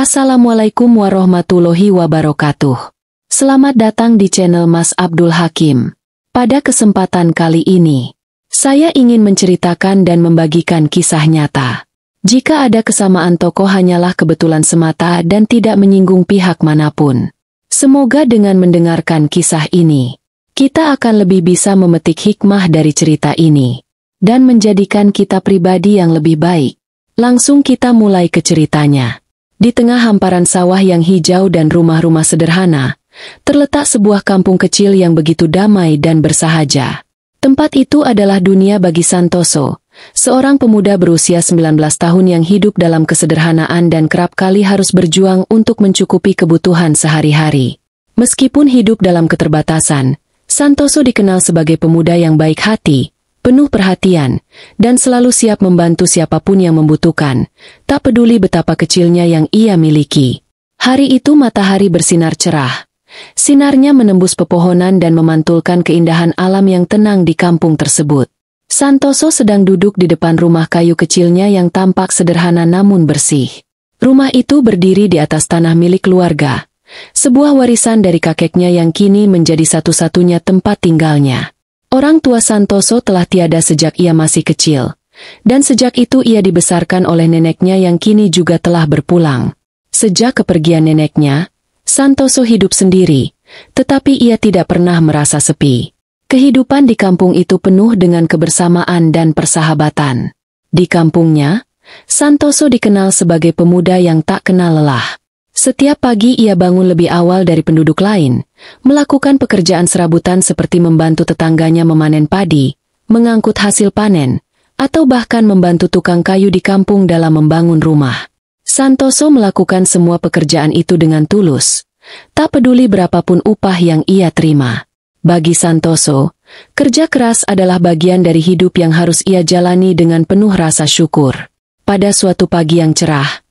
Assalamualaikum warahmatullahi wabarakatuh. Selamat datang di channel Mas Abdul Hakim. Pada kesempatan kali ini, saya ingin menceritakan dan membagikan kisah nyata. Jika ada kesamaan tokoh hanyalah kebetulan semata dan tidak menyinggung pihak manapun. Semoga dengan mendengarkan kisah ini, kita akan lebih bisa memetik hikmah dari cerita ini dan menjadikan kita pribadi yang lebih baik. Langsung kita mulai ke ceritanya. Di tengah hamparan sawah yang hijau dan rumah-rumah sederhana, terletak sebuah kampung kecil yang begitu damai dan bersahaja. Tempat itu adalah dunia bagi Santoso, seorang pemuda berusia 19 tahun yang hidup dalam kesederhanaan dan kerap kali harus berjuang untuk mencukupi kebutuhan sehari-hari. Meskipun hidup dalam keterbatasan, Santoso dikenal sebagai pemuda yang baik hati, penuh perhatian, dan selalu siap membantu siapapun yang membutuhkan, tak peduli betapa kecilnya yang ia miliki. Hari itu matahari bersinar cerah. Sinarnya menembus pepohonan dan memantulkan keindahan alam yang tenang di kampung tersebut. Santoso sedang duduk di depan rumah kayu kecilnya yang tampak sederhana namun bersih. Rumah itu berdiri di atas tanah milik keluarga, sebuah warisan dari kakeknya yang kini menjadi satu-satunya tempat tinggalnya. Orang tua Santoso telah tiada sejak ia masih kecil, dan sejak itu ia dibesarkan oleh neneknya yang kini juga telah berpulang. Sejak kepergian neneknya, Santoso hidup sendiri, tetapi ia tidak pernah merasa sepi. Kehidupan di kampung itu penuh dengan kebersamaan dan persahabatan. Di kampungnya, Santoso dikenal sebagai pemuda yang tak kenal lelah. Setiap pagi ia bangun lebih awal dari penduduk lain, melakukan pekerjaan serabutan seperti membantu tetangganya memanen padi, mengangkut hasil panen, atau bahkan membantu tukang kayu di kampung dalam membangun rumah. Santoso melakukan semua pekerjaan itu dengan tulus, tak peduli berapapun upah yang ia terima. Bagi Santoso, kerja keras adalah bagian dari hidup yang harus ia jalani dengan penuh rasa syukur. Pada suatu pagi yang cerah,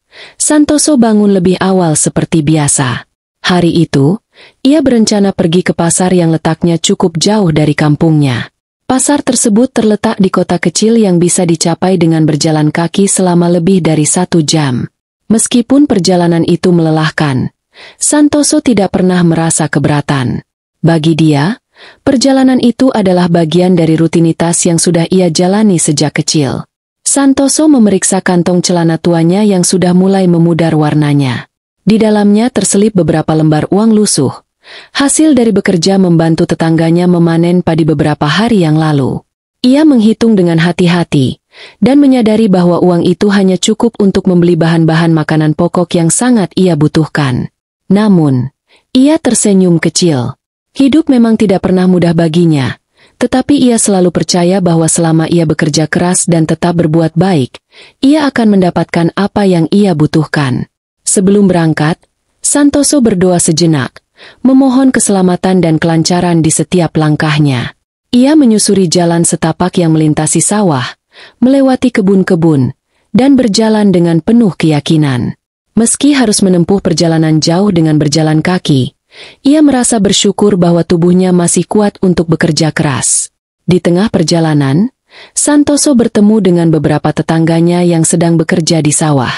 Santoso bangun lebih awal seperti biasa. Hari itu, ia berencana pergi ke pasar yang letaknya cukup jauh dari kampungnya. Pasar tersebut terletak di kota kecil yang bisa dicapai dengan berjalan kaki selama lebih dari satu jam. Meskipun perjalanan itu melelahkan, Santoso tidak pernah merasa keberatan. Bagi dia, perjalanan itu adalah bagian dari rutinitas yang sudah ia jalani sejak kecil. Santoso memeriksa kantong celana tuanya yang sudah mulai memudar warnanya. Di dalamnya terselip beberapa lembar uang lusuh. Hasil dari bekerja membantu tetangganya memanen padi beberapa hari yang lalu. Ia menghitung dengan hati-hati dan menyadari bahwa uang itu hanya cukup untuk membeli bahan-bahan makanan pokok yang sangat ia butuhkan. Namun, ia tersenyum kecil. Hidup memang tidak pernah mudah baginya, tetapi ia selalu percaya bahwa selama ia bekerja keras dan tetap berbuat baik, ia akan mendapatkan apa yang ia butuhkan. Sebelum berangkat, Santoso berdoa sejenak, memohon keselamatan dan kelancaran di setiap langkahnya. Ia menyusuri jalan setapak yang melintasi sawah, melewati kebun-kebun, dan berjalan dengan penuh keyakinan. Meski harus menempuh perjalanan jauh dengan berjalan kaki, ia merasa bersyukur bahwa tubuhnya masih kuat untuk bekerja keras. Di tengah perjalanan, Santoso bertemu dengan beberapa tetangganya yang sedang bekerja di sawah.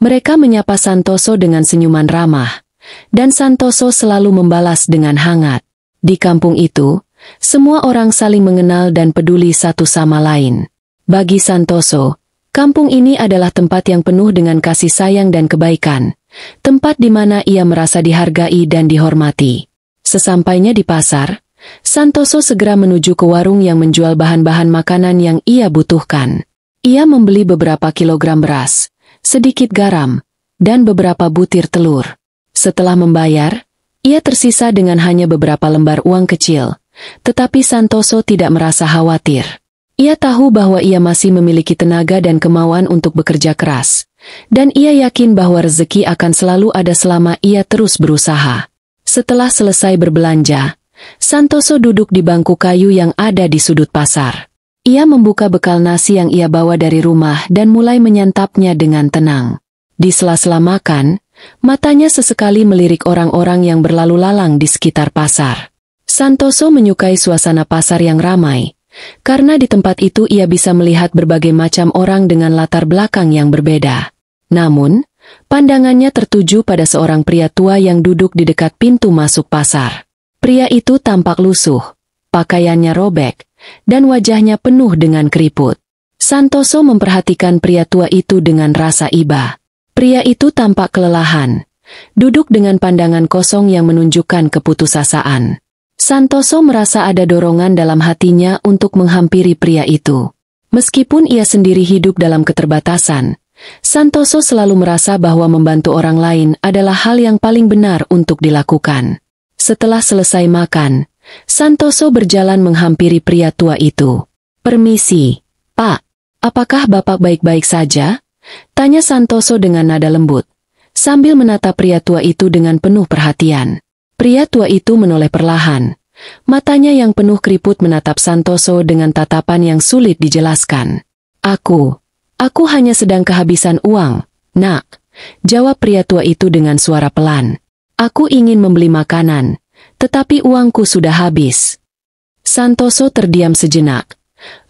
Mereka menyapa Santoso dengan senyuman ramah, dan Santoso selalu membalas dengan hangat. Di kampung itu, semua orang saling mengenal dan peduli satu sama lain. Bagi Santoso, kampung ini adalah tempat yang penuh dengan kasih sayang dan kebaikan tempat di mana ia merasa dihargai dan dihormati. Sesampainya di pasar, Santoso segera menuju ke warung yang menjual bahan-bahan makanan yang ia butuhkan. Ia membeli beberapa kilogram beras, sedikit garam, dan beberapa butir telur. Setelah membayar, ia tersisa dengan hanya beberapa lembar uang kecil, tetapi Santoso tidak merasa khawatir. Ia tahu bahwa ia masih memiliki tenaga dan kemauan untuk bekerja keras, dan ia yakin bahwa rezeki akan selalu ada selama ia terus berusaha. Setelah selesai berbelanja, Santoso duduk di bangku kayu yang ada di sudut pasar. Ia membuka bekal nasi yang ia bawa dari rumah dan mulai menyantapnya dengan tenang. Di sela-sela makan, matanya sesekali melirik orang-orang yang berlalu lalang di sekitar pasar. Santoso menyukai suasana pasar yang ramai, karena di tempat itu ia bisa melihat berbagai macam orang dengan latar belakang yang berbeda. Namun, pandangannya tertuju pada seorang pria tua yang duduk di dekat pintu masuk pasar. Pria itu tampak lusuh, pakaiannya robek, dan wajahnya penuh dengan keriput. Santoso memperhatikan pria tua itu dengan rasa iba. Pria itu tampak kelelahan, duduk dengan pandangan kosong yang menunjukkan keputusasaan. Santoso merasa ada dorongan dalam hatinya untuk menghampiri pria itu. Meskipun ia sendiri hidup dalam keterbatasan, Santoso selalu merasa bahwa membantu orang lain adalah hal yang paling benar untuk dilakukan. Setelah selesai makan, Santoso berjalan menghampiri pria tua itu. Permisi, Pak, apakah Bapak baik-baik saja? Tanya Santoso dengan nada lembut, sambil menatap pria tua itu dengan penuh perhatian. Pria tua itu menoleh perlahan. Matanya yang penuh keriput menatap Santoso dengan tatapan yang sulit dijelaskan. Aku, Aku hanya sedang kehabisan uang, nak. Jawab pria tua itu dengan suara pelan. Aku ingin membeli makanan, tetapi uangku sudah habis. Santoso terdiam sejenak,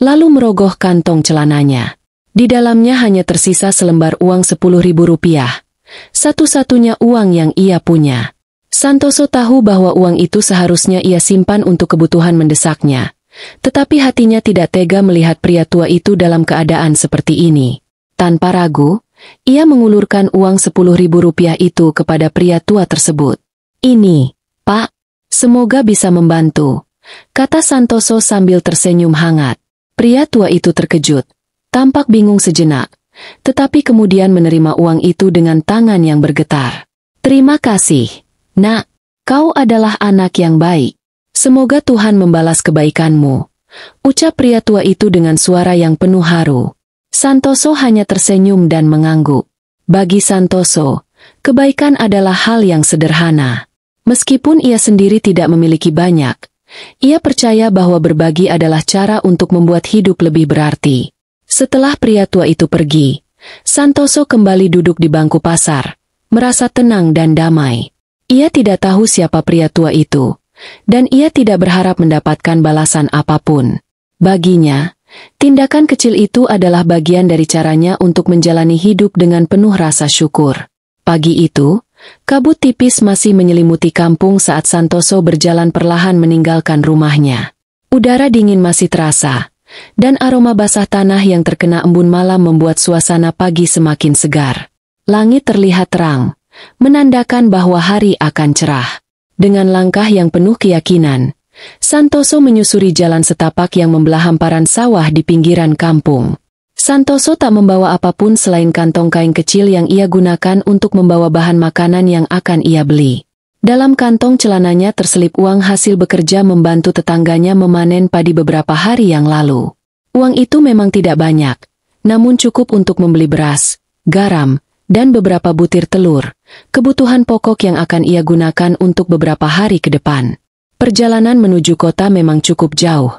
lalu merogoh kantong celananya. Di dalamnya hanya tersisa selembar uang sepuluh ribu rupiah, satu-satunya uang yang ia punya. Santoso tahu bahwa uang itu seharusnya ia simpan untuk kebutuhan mendesaknya, tetapi hatinya tidak tega melihat pria tua itu dalam keadaan seperti ini. Tanpa ragu, ia mengulurkan uang sepuluh ribu rupiah itu kepada pria tua tersebut. Ini, Pak, semoga bisa membantu, kata Santoso sambil tersenyum hangat. Pria tua itu terkejut, tampak bingung sejenak, tetapi kemudian menerima uang itu dengan tangan yang bergetar. Terima kasih, nak, kau adalah anak yang baik. Semoga Tuhan membalas kebaikanmu. Ucap pria tua itu dengan suara yang penuh haru. Santoso hanya tersenyum dan mengangguk. Bagi Santoso, kebaikan adalah hal yang sederhana. Meskipun ia sendiri tidak memiliki banyak, ia percaya bahwa berbagi adalah cara untuk membuat hidup lebih berarti. Setelah pria tua itu pergi, Santoso kembali duduk di bangku pasar, merasa tenang dan damai. Ia tidak tahu siapa pria tua itu, dan ia tidak berharap mendapatkan balasan apapun. Baginya, tindakan kecil itu adalah bagian dari caranya untuk menjalani hidup dengan penuh rasa syukur. Pagi itu, kabut tipis masih menyelimuti kampung saat Santoso berjalan perlahan meninggalkan rumahnya. Udara dingin masih terasa, dan aroma basah tanah yang terkena embun malam membuat suasana pagi semakin segar. Langit terlihat terang, menandakan bahwa hari akan cerah. Dengan langkah yang penuh keyakinan, Santoso menyusuri jalan setapak yang membelah hamparan sawah di pinggiran kampung. Santoso tak membawa apapun selain kantong kain kecil yang ia gunakan untuk membawa bahan makanan yang akan ia beli. Dalam kantong celananya terselip uang hasil bekerja membantu tetangganya memanen padi beberapa hari yang lalu. Uang itu memang tidak banyak, namun cukup untuk membeli beras, garam, dan beberapa butir telur kebutuhan pokok yang akan ia gunakan untuk beberapa hari ke depan. Perjalanan menuju kota memang cukup jauh,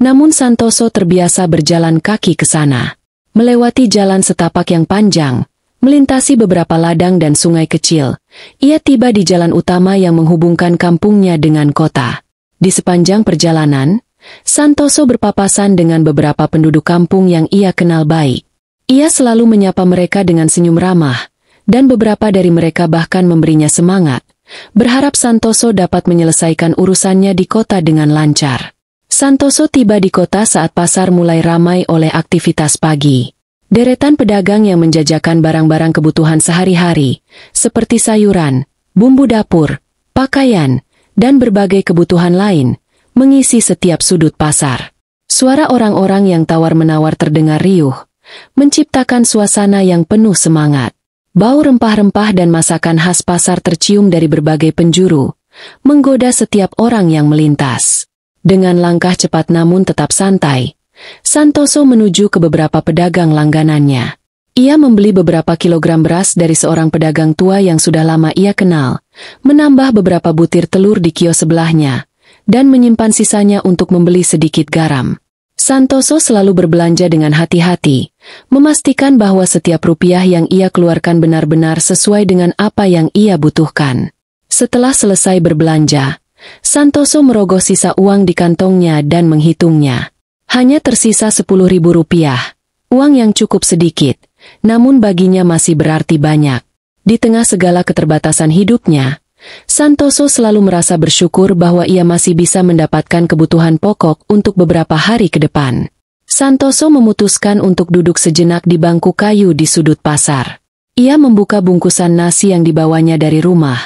namun Santoso terbiasa berjalan kaki ke sana. Melewati jalan setapak yang panjang, melintasi beberapa ladang dan sungai kecil, ia tiba di jalan utama yang menghubungkan kampungnya dengan kota. Di sepanjang perjalanan, Santoso berpapasan dengan beberapa penduduk kampung yang ia kenal baik. Ia selalu menyapa mereka dengan senyum ramah, dan beberapa dari mereka bahkan memberinya semangat, berharap Santoso dapat menyelesaikan urusannya di kota dengan lancar. Santoso tiba di kota saat pasar mulai ramai oleh aktivitas pagi. Deretan pedagang yang menjajakan barang-barang kebutuhan sehari-hari, seperti sayuran, bumbu dapur, pakaian, dan berbagai kebutuhan lain, mengisi setiap sudut pasar. Suara orang-orang yang tawar-menawar terdengar riuh, menciptakan suasana yang penuh semangat. Bau rempah-rempah dan masakan khas pasar tercium dari berbagai penjuru, menggoda setiap orang yang melintas. Dengan langkah cepat namun tetap santai, Santoso menuju ke beberapa pedagang langganannya. Ia membeli beberapa kilogram beras dari seorang pedagang tua yang sudah lama ia kenal, menambah beberapa butir telur di kios sebelahnya, dan menyimpan sisanya untuk membeli sedikit garam. Santoso selalu berbelanja dengan hati-hati, memastikan bahwa setiap rupiah yang ia keluarkan benar-benar sesuai dengan apa yang ia butuhkan. Setelah selesai berbelanja, Santoso merogoh sisa uang di kantongnya dan menghitungnya. Hanya tersisa sepuluh ribu rupiah, uang yang cukup sedikit, namun baginya masih berarti banyak. Di tengah segala keterbatasan hidupnya, Santoso selalu merasa bersyukur bahwa ia masih bisa mendapatkan kebutuhan pokok untuk beberapa hari ke depan. Santoso memutuskan untuk duduk sejenak di bangku kayu di sudut pasar. Ia membuka bungkusan nasi yang dibawanya dari rumah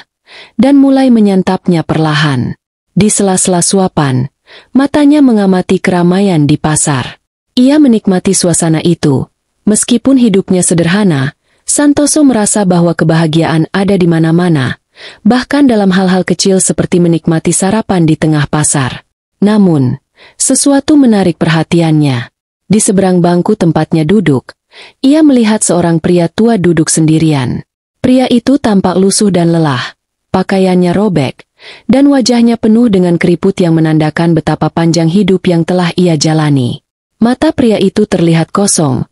dan mulai menyantapnya perlahan. Di sela-sela suapan, matanya mengamati keramaian di pasar. Ia menikmati suasana itu. Meskipun hidupnya sederhana, Santoso merasa bahwa kebahagiaan ada di mana-mana, bahkan dalam hal-hal kecil seperti menikmati sarapan di tengah pasar. Namun, sesuatu menarik perhatiannya. Di seberang bangku tempatnya duduk, ia melihat seorang pria tua duduk sendirian. Pria itu tampak lusuh dan lelah, pakaiannya robek, dan wajahnya penuh dengan keriput yang menandakan betapa panjang hidup yang telah ia jalani. Mata pria itu terlihat kosong,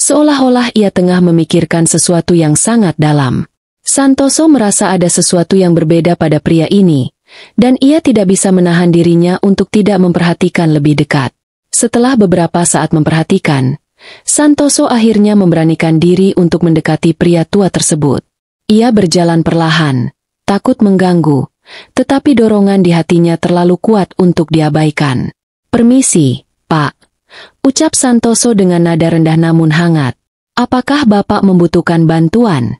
seolah-olah ia tengah memikirkan sesuatu yang sangat dalam. Santoso merasa ada sesuatu yang berbeda pada pria ini, dan ia tidak bisa menahan dirinya untuk tidak memperhatikan lebih dekat. Setelah beberapa saat memperhatikan, Santoso akhirnya memberanikan diri untuk mendekati pria tua tersebut. Ia berjalan perlahan, takut mengganggu, tetapi dorongan di hatinya terlalu kuat untuk diabaikan. Permisi, Pak. Ucap Santoso dengan nada rendah namun hangat. Apakah Bapak membutuhkan bantuan?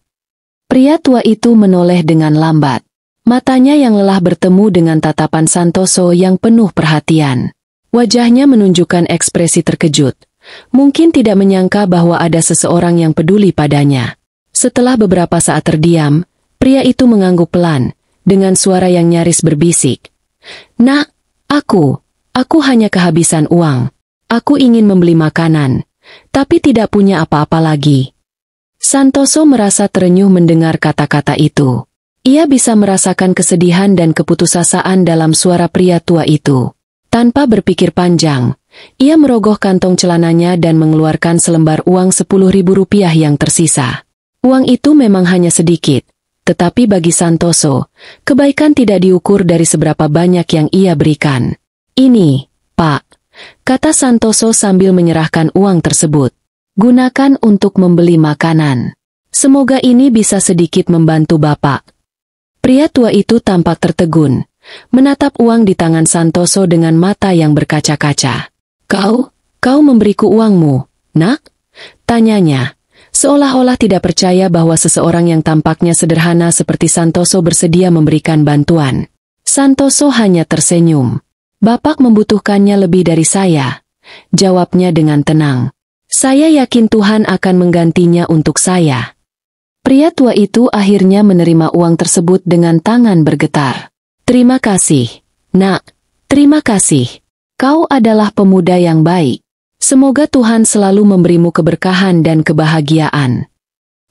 Pria tua itu menoleh dengan lambat. Matanya yang lelah bertemu dengan tatapan Santoso yang penuh perhatian. Wajahnya menunjukkan ekspresi terkejut. Mungkin tidak menyangka bahwa ada seseorang yang peduli padanya. Setelah beberapa saat terdiam, pria itu mengangguk pelan, dengan suara yang nyaris berbisik. Nak, aku, aku hanya kehabisan uang. Aku ingin membeli makanan, tapi tidak punya apa-apa lagi. Santoso merasa terenyuh mendengar kata-kata itu. Ia bisa merasakan kesedihan dan keputusasaan dalam suara pria tua itu. Tanpa berpikir panjang, ia merogoh kantong celananya dan mengeluarkan selembar uang sepuluh ribu rupiah yang tersisa. Uang itu memang hanya sedikit, tetapi bagi Santoso, kebaikan tidak diukur dari seberapa banyak yang ia berikan. Ini, Pak, kata Santoso sambil menyerahkan uang tersebut. Gunakan untuk membeli makanan. Semoga ini bisa sedikit membantu Bapak. Pria tua itu tampak tertegun, menatap uang di tangan Santoso dengan mata yang berkaca-kaca. Kau, kau memberiku uangmu, nak? Tanyanya, seolah-olah tidak percaya bahwa seseorang yang tampaknya sederhana seperti Santoso bersedia memberikan bantuan. Santoso hanya tersenyum. Bapak membutuhkannya lebih dari saya, jawabnya dengan tenang. Saya yakin Tuhan akan menggantinya untuk saya. Pria tua itu akhirnya menerima uang tersebut dengan tangan bergetar. Terima kasih, nak. Terima kasih. Kau adalah pemuda yang baik. Semoga Tuhan selalu memberimu keberkahan dan kebahagiaan.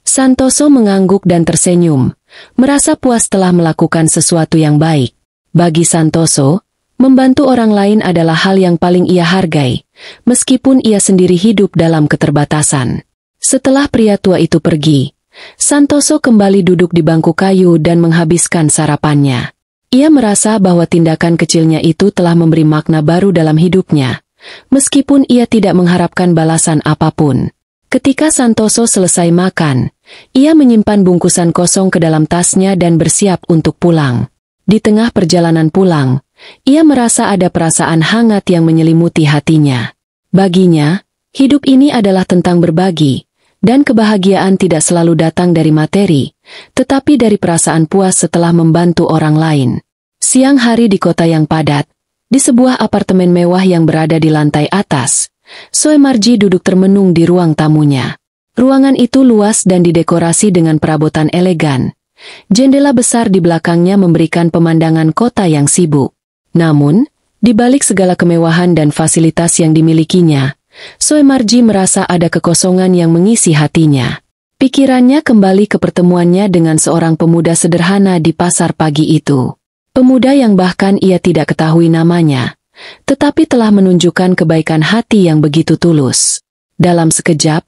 Santoso mengangguk dan tersenyum, merasa puas telah melakukan sesuatu yang baik. Bagi Santoso, Membantu orang lain adalah hal yang paling ia hargai, meskipun ia sendiri hidup dalam keterbatasan. Setelah pria tua itu pergi, Santoso kembali duduk di bangku kayu dan menghabiskan sarapannya. Ia merasa bahwa tindakan kecilnya itu telah memberi makna baru dalam hidupnya, meskipun ia tidak mengharapkan balasan apapun. Ketika Santoso selesai makan, ia menyimpan bungkusan kosong ke dalam tasnya dan bersiap untuk pulang. Di tengah perjalanan pulang, ia merasa ada perasaan hangat yang menyelimuti hatinya. Baginya, hidup ini adalah tentang berbagi, dan kebahagiaan tidak selalu datang dari materi, tetapi dari perasaan puas setelah membantu orang lain. Siang hari di kota yang padat, di sebuah apartemen mewah yang berada di lantai atas, Soe Marji duduk termenung di ruang tamunya. Ruangan itu luas dan didekorasi dengan perabotan elegan. Jendela besar di belakangnya memberikan pemandangan kota yang sibuk. Namun, di balik segala kemewahan dan fasilitas yang dimilikinya, Soe Marji merasa ada kekosongan yang mengisi hatinya. Pikirannya kembali ke pertemuannya dengan seorang pemuda sederhana di pasar pagi itu. Pemuda yang bahkan ia tidak ketahui namanya, tetapi telah menunjukkan kebaikan hati yang begitu tulus. Dalam sekejap,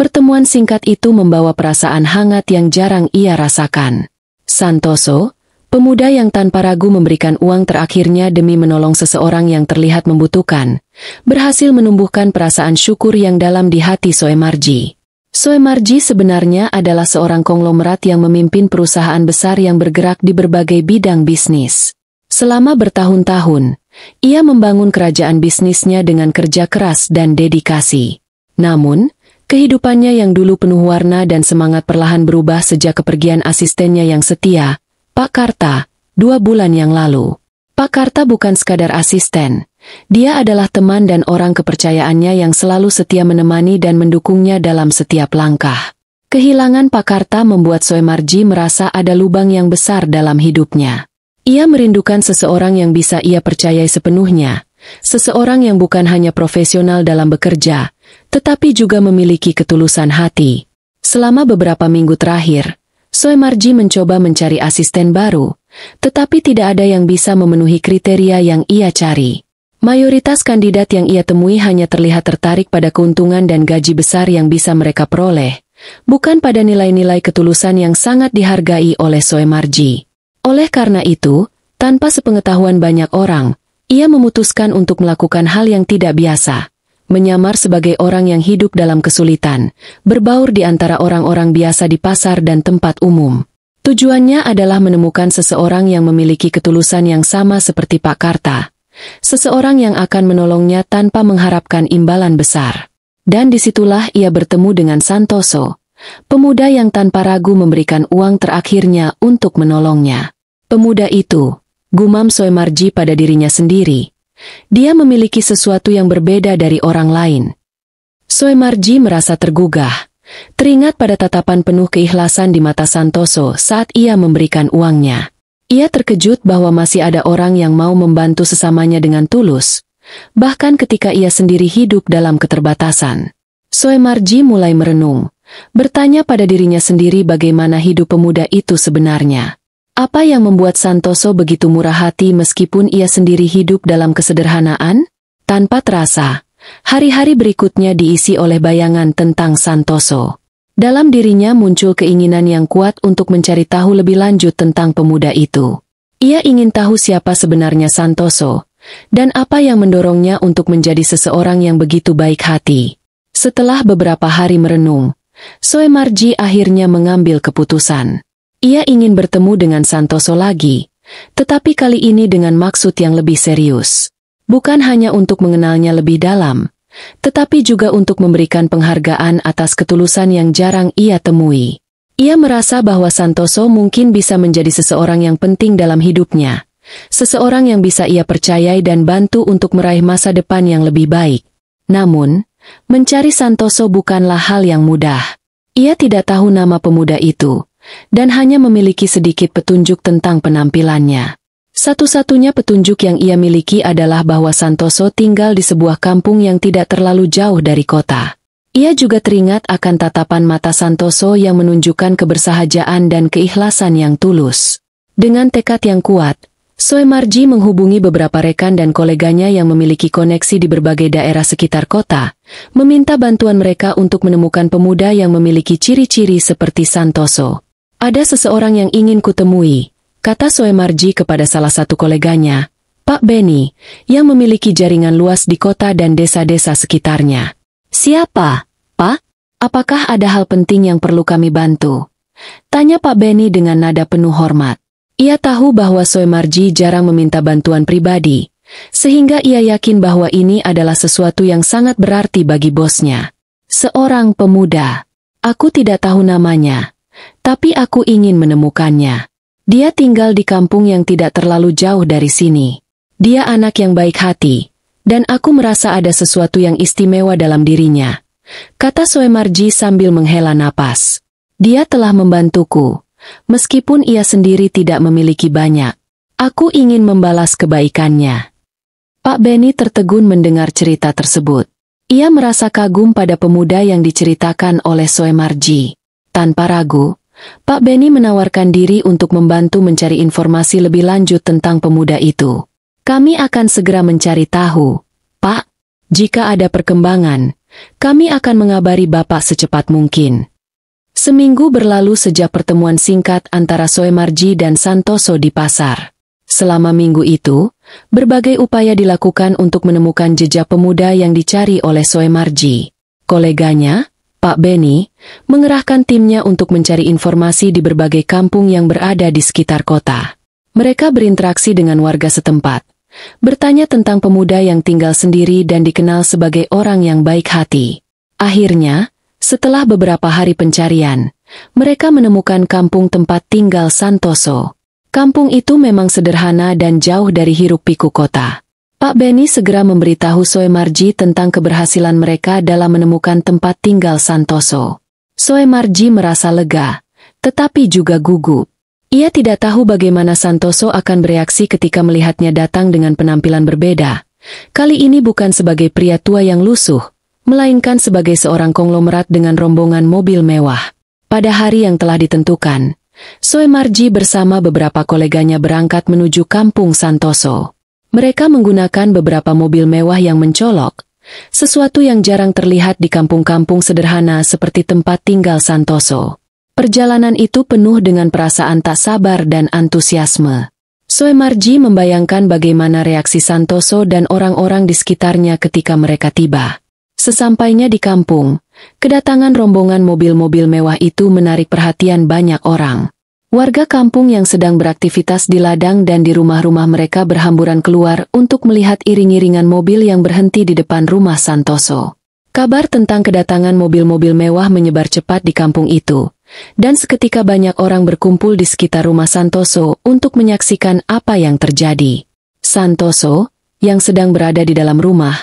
pertemuan singkat itu membawa perasaan hangat yang jarang ia rasakan. Santoso, Pemuda yang tanpa ragu memberikan uang terakhirnya demi menolong seseorang yang terlihat membutuhkan, berhasil menumbuhkan perasaan syukur yang dalam di hati Soe Soe Soemarji sebenarnya adalah seorang konglomerat yang memimpin perusahaan besar yang bergerak di berbagai bidang bisnis. Selama bertahun-tahun, ia membangun kerajaan bisnisnya dengan kerja keras dan dedikasi. Namun, kehidupannya yang dulu penuh warna dan semangat perlahan berubah sejak kepergian asistennya yang setia, Pak Karta, dua bulan yang lalu. Pak Karta bukan sekadar asisten. Dia adalah teman dan orang kepercayaannya yang selalu setia menemani dan mendukungnya dalam setiap langkah. Kehilangan Pak Karta membuat Soemarji merasa ada lubang yang besar dalam hidupnya. Ia merindukan seseorang yang bisa ia percayai sepenuhnya, seseorang yang bukan hanya profesional dalam bekerja, tetapi juga memiliki ketulusan hati. Selama beberapa minggu terakhir, Marji mencoba mencari asisten baru, tetapi tidak ada yang bisa memenuhi kriteria yang ia cari. Mayoritas kandidat yang ia temui hanya terlihat tertarik pada keuntungan dan gaji besar yang bisa mereka peroleh, bukan pada nilai-nilai ketulusan yang sangat dihargai oleh Marji. Oleh karena itu, tanpa sepengetahuan banyak orang, ia memutuskan untuk melakukan hal yang tidak biasa menyamar sebagai orang yang hidup dalam kesulitan, berbaur di antara orang-orang biasa di pasar dan tempat umum. Tujuannya adalah menemukan seseorang yang memiliki ketulusan yang sama seperti Pak Karta, seseorang yang akan menolongnya tanpa mengharapkan imbalan besar. Dan disitulah ia bertemu dengan Santoso, pemuda yang tanpa ragu memberikan uang terakhirnya untuk menolongnya. Pemuda itu, gumam Soemarji pada dirinya sendiri, dia memiliki sesuatu yang berbeda dari orang lain. Soemarji merasa tergugah, teringat pada tatapan penuh keikhlasan di mata Santoso saat ia memberikan uangnya. Ia terkejut bahwa masih ada orang yang mau membantu sesamanya dengan tulus, bahkan ketika ia sendiri hidup dalam keterbatasan. Soemarji mulai merenung, bertanya pada dirinya sendiri bagaimana hidup pemuda itu sebenarnya. Apa yang membuat Santoso begitu murah hati meskipun ia sendiri hidup dalam kesederhanaan? Tanpa terasa, hari-hari berikutnya diisi oleh bayangan tentang Santoso. Dalam dirinya muncul keinginan yang kuat untuk mencari tahu lebih lanjut tentang pemuda itu. Ia ingin tahu siapa sebenarnya Santoso, dan apa yang mendorongnya untuk menjadi seseorang yang begitu baik hati. Setelah beberapa hari merenung, Soe Soemarji akhirnya mengambil keputusan. Ia ingin bertemu dengan Santoso lagi, tetapi kali ini dengan maksud yang lebih serius. Bukan hanya untuk mengenalnya lebih dalam, tetapi juga untuk memberikan penghargaan atas ketulusan yang jarang ia temui. Ia merasa bahwa Santoso mungkin bisa menjadi seseorang yang penting dalam hidupnya, seseorang yang bisa ia percayai dan bantu untuk meraih masa depan yang lebih baik. Namun, mencari Santoso bukanlah hal yang mudah. Ia tidak tahu nama pemuda itu, dan hanya memiliki sedikit petunjuk tentang penampilannya. Satu-satunya petunjuk yang ia miliki adalah bahwa Santoso tinggal di sebuah kampung yang tidak terlalu jauh dari kota. Ia juga teringat akan tatapan mata Santoso yang menunjukkan kebersahajaan dan keikhlasan yang tulus. Dengan tekad yang kuat, Soe Marji menghubungi beberapa rekan dan koleganya yang memiliki koneksi di berbagai daerah sekitar kota, meminta bantuan mereka untuk menemukan pemuda yang memiliki ciri-ciri seperti Santoso. Ada seseorang yang ingin kutemui, kata Soe Marji kepada salah satu koleganya, Pak Benny, yang memiliki jaringan luas di kota dan desa-desa sekitarnya. Siapa, Pak? Apakah ada hal penting yang perlu kami bantu? Tanya Pak Benny dengan nada penuh hormat. Ia tahu bahwa Soe Marji jarang meminta bantuan pribadi, sehingga ia yakin bahwa ini adalah sesuatu yang sangat berarti bagi bosnya. Seorang pemuda. Aku tidak tahu namanya, tapi aku ingin menemukannya. Dia tinggal di kampung yang tidak terlalu jauh dari sini. Dia anak yang baik hati, dan aku merasa ada sesuatu yang istimewa dalam dirinya. Kata Soemarji sambil menghela napas. Dia telah membantuku, meskipun ia sendiri tidak memiliki banyak. Aku ingin membalas kebaikannya. Pak Benny tertegun mendengar cerita tersebut. Ia merasa kagum pada pemuda yang diceritakan oleh Soemarji. Tanpa ragu, Pak Benny menawarkan diri untuk membantu mencari informasi lebih lanjut tentang pemuda itu. Kami akan segera mencari tahu, Pak. Jika ada perkembangan, kami akan mengabari Bapak secepat mungkin. Seminggu berlalu sejak pertemuan singkat antara Soemarji dan Santoso di pasar. Selama minggu itu, berbagai upaya dilakukan untuk menemukan jejak pemuda yang dicari oleh Soemarji. Koleganya, Pak Benny, mengerahkan timnya untuk mencari informasi di berbagai kampung yang berada di sekitar kota. Mereka berinteraksi dengan warga setempat, bertanya tentang pemuda yang tinggal sendiri dan dikenal sebagai orang yang baik hati. Akhirnya, setelah beberapa hari pencarian, mereka menemukan kampung tempat tinggal Santoso. Kampung itu memang sederhana dan jauh dari hiruk-piku kota. Pak Benny segera memberitahu Soe Marji tentang keberhasilan mereka dalam menemukan tempat tinggal Santoso. Soe Marji merasa lega, tetapi juga gugup. Ia tidak tahu bagaimana Santoso akan bereaksi ketika melihatnya datang dengan penampilan berbeda. Kali ini bukan sebagai pria tua yang lusuh, melainkan sebagai seorang konglomerat dengan rombongan mobil mewah. Pada hari yang telah ditentukan, Soe Marji bersama beberapa koleganya berangkat menuju kampung Santoso. Mereka menggunakan beberapa mobil mewah yang mencolok, sesuatu yang jarang terlihat di kampung-kampung sederhana seperti tempat tinggal Santoso. Perjalanan itu penuh dengan perasaan tak sabar dan antusiasme. Soemarji membayangkan bagaimana reaksi Santoso dan orang-orang di sekitarnya ketika mereka tiba. Sesampainya di kampung, kedatangan rombongan mobil-mobil mewah itu menarik perhatian banyak orang. Warga kampung yang sedang beraktivitas di ladang dan di rumah-rumah mereka berhamburan keluar untuk melihat iring-iringan mobil yang berhenti di depan rumah Santoso. Kabar tentang kedatangan mobil-mobil mewah menyebar cepat di kampung itu, dan seketika banyak orang berkumpul di sekitar rumah Santoso untuk menyaksikan apa yang terjadi. Santoso, yang sedang berada di dalam rumah,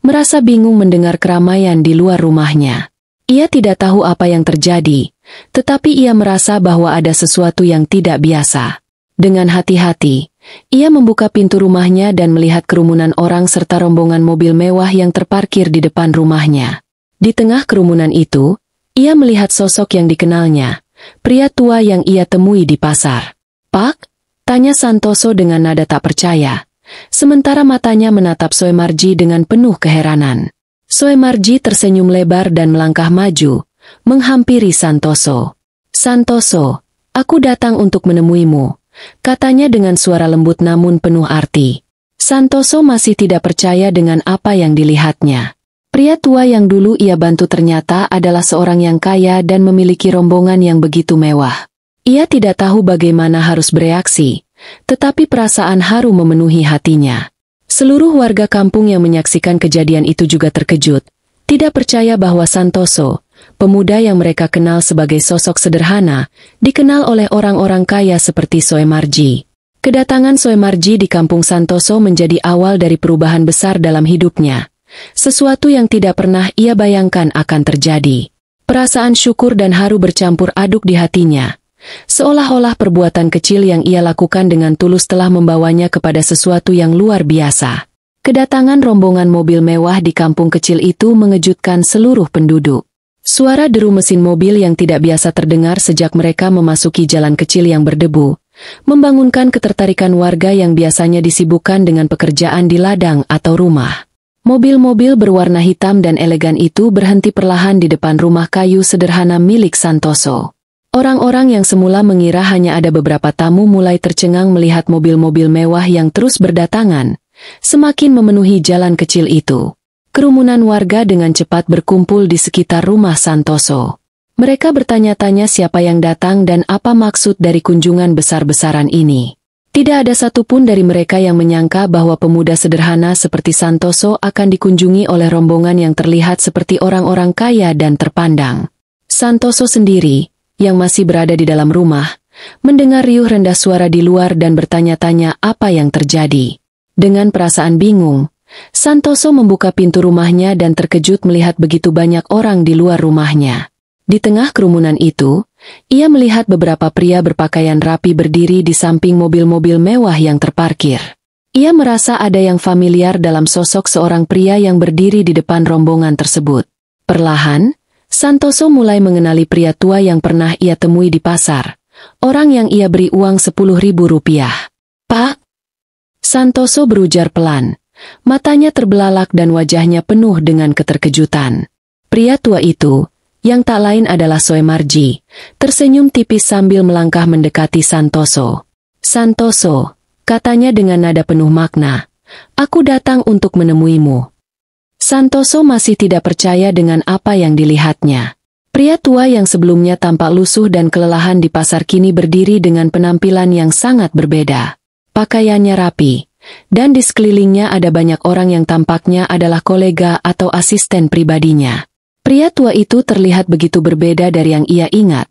merasa bingung mendengar keramaian di luar rumahnya. Ia tidak tahu apa yang terjadi, tetapi ia merasa bahwa ada sesuatu yang tidak biasa. Dengan hati-hati, ia membuka pintu rumahnya dan melihat kerumunan orang serta rombongan mobil mewah yang terparkir di depan rumahnya. Di tengah kerumunan itu, ia melihat sosok yang dikenalnya, pria tua yang ia temui di pasar. Pak? Tanya Santoso dengan nada tak percaya, sementara matanya menatap Soe Soemarji dengan penuh keheranan. Soe Soemarji tersenyum lebar dan melangkah maju, menghampiri Santoso. Santoso, aku datang untuk menemuimu, katanya dengan suara lembut namun penuh arti. Santoso masih tidak percaya dengan apa yang dilihatnya. Pria tua yang dulu ia bantu ternyata adalah seorang yang kaya dan memiliki rombongan yang begitu mewah. Ia tidak tahu bagaimana harus bereaksi, tetapi perasaan haru memenuhi hatinya. Seluruh warga kampung yang menyaksikan kejadian itu juga terkejut, tidak percaya bahwa Santoso, pemuda yang mereka kenal sebagai sosok sederhana, dikenal oleh orang-orang kaya seperti Soe Soemarji. Kedatangan Soe Soemarji di kampung Santoso menjadi awal dari perubahan besar dalam hidupnya. Sesuatu yang tidak pernah ia bayangkan akan terjadi. Perasaan syukur dan haru bercampur aduk di hatinya. Seolah-olah perbuatan kecil yang ia lakukan dengan tulus telah membawanya kepada sesuatu yang luar biasa. Kedatangan rombongan mobil mewah di kampung kecil itu mengejutkan seluruh penduduk. Suara deru mesin mobil yang tidak biasa terdengar sejak mereka memasuki jalan kecil yang berdebu, membangunkan ketertarikan warga yang biasanya disibukkan dengan pekerjaan di ladang atau rumah. Mobil-mobil berwarna hitam dan elegan itu berhenti perlahan di depan rumah kayu sederhana milik Santoso. Orang-orang yang semula mengira hanya ada beberapa tamu mulai tercengang melihat mobil-mobil mewah yang terus berdatangan, semakin memenuhi jalan kecil itu. Kerumunan warga dengan cepat berkumpul di sekitar rumah Santoso. Mereka bertanya-tanya siapa yang datang dan apa maksud dari kunjungan besar-besaran ini. Tidak ada satupun dari mereka yang menyangka bahwa pemuda sederhana seperti Santoso akan dikunjungi oleh rombongan yang terlihat seperti orang-orang kaya dan terpandang. Santoso sendiri, yang masih berada di dalam rumah, mendengar riuh rendah suara di luar dan bertanya-tanya apa yang terjadi. Dengan perasaan bingung, Santoso membuka pintu rumahnya dan terkejut melihat begitu banyak orang di luar rumahnya. Di tengah kerumunan itu, ia melihat beberapa pria berpakaian rapi berdiri di samping mobil-mobil mewah yang terparkir. Ia merasa ada yang familiar dalam sosok seorang pria yang berdiri di depan rombongan tersebut. Perlahan, Santoso mulai mengenali pria tua yang pernah ia temui di pasar, orang yang ia beri uang sepuluh ribu rupiah. Pak? Santoso berujar pelan, matanya terbelalak dan wajahnya penuh dengan keterkejutan. Pria tua itu, yang tak lain adalah Soe Marji, tersenyum tipis sambil melangkah mendekati Santoso. Santoso, katanya dengan nada penuh makna, aku datang untuk menemuimu. Santoso masih tidak percaya dengan apa yang dilihatnya. Pria tua yang sebelumnya tampak lusuh dan kelelahan di pasar kini berdiri dengan penampilan yang sangat berbeda. Pakaiannya rapi, dan di sekelilingnya ada banyak orang yang tampaknya adalah kolega atau asisten pribadinya. Pria tua itu terlihat begitu berbeda dari yang ia ingat,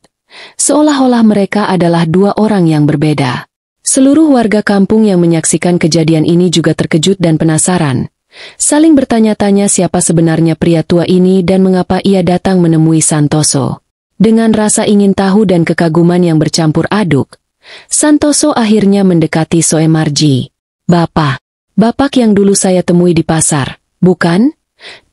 seolah-olah mereka adalah dua orang yang berbeda. Seluruh warga kampung yang menyaksikan kejadian ini juga terkejut dan penasaran, saling bertanya-tanya siapa sebenarnya pria tua ini dan mengapa ia datang menemui Santoso. Dengan rasa ingin tahu dan kekaguman yang bercampur aduk, Santoso akhirnya mendekati Soemarji. Bapak, bapak yang dulu saya temui di pasar, bukan?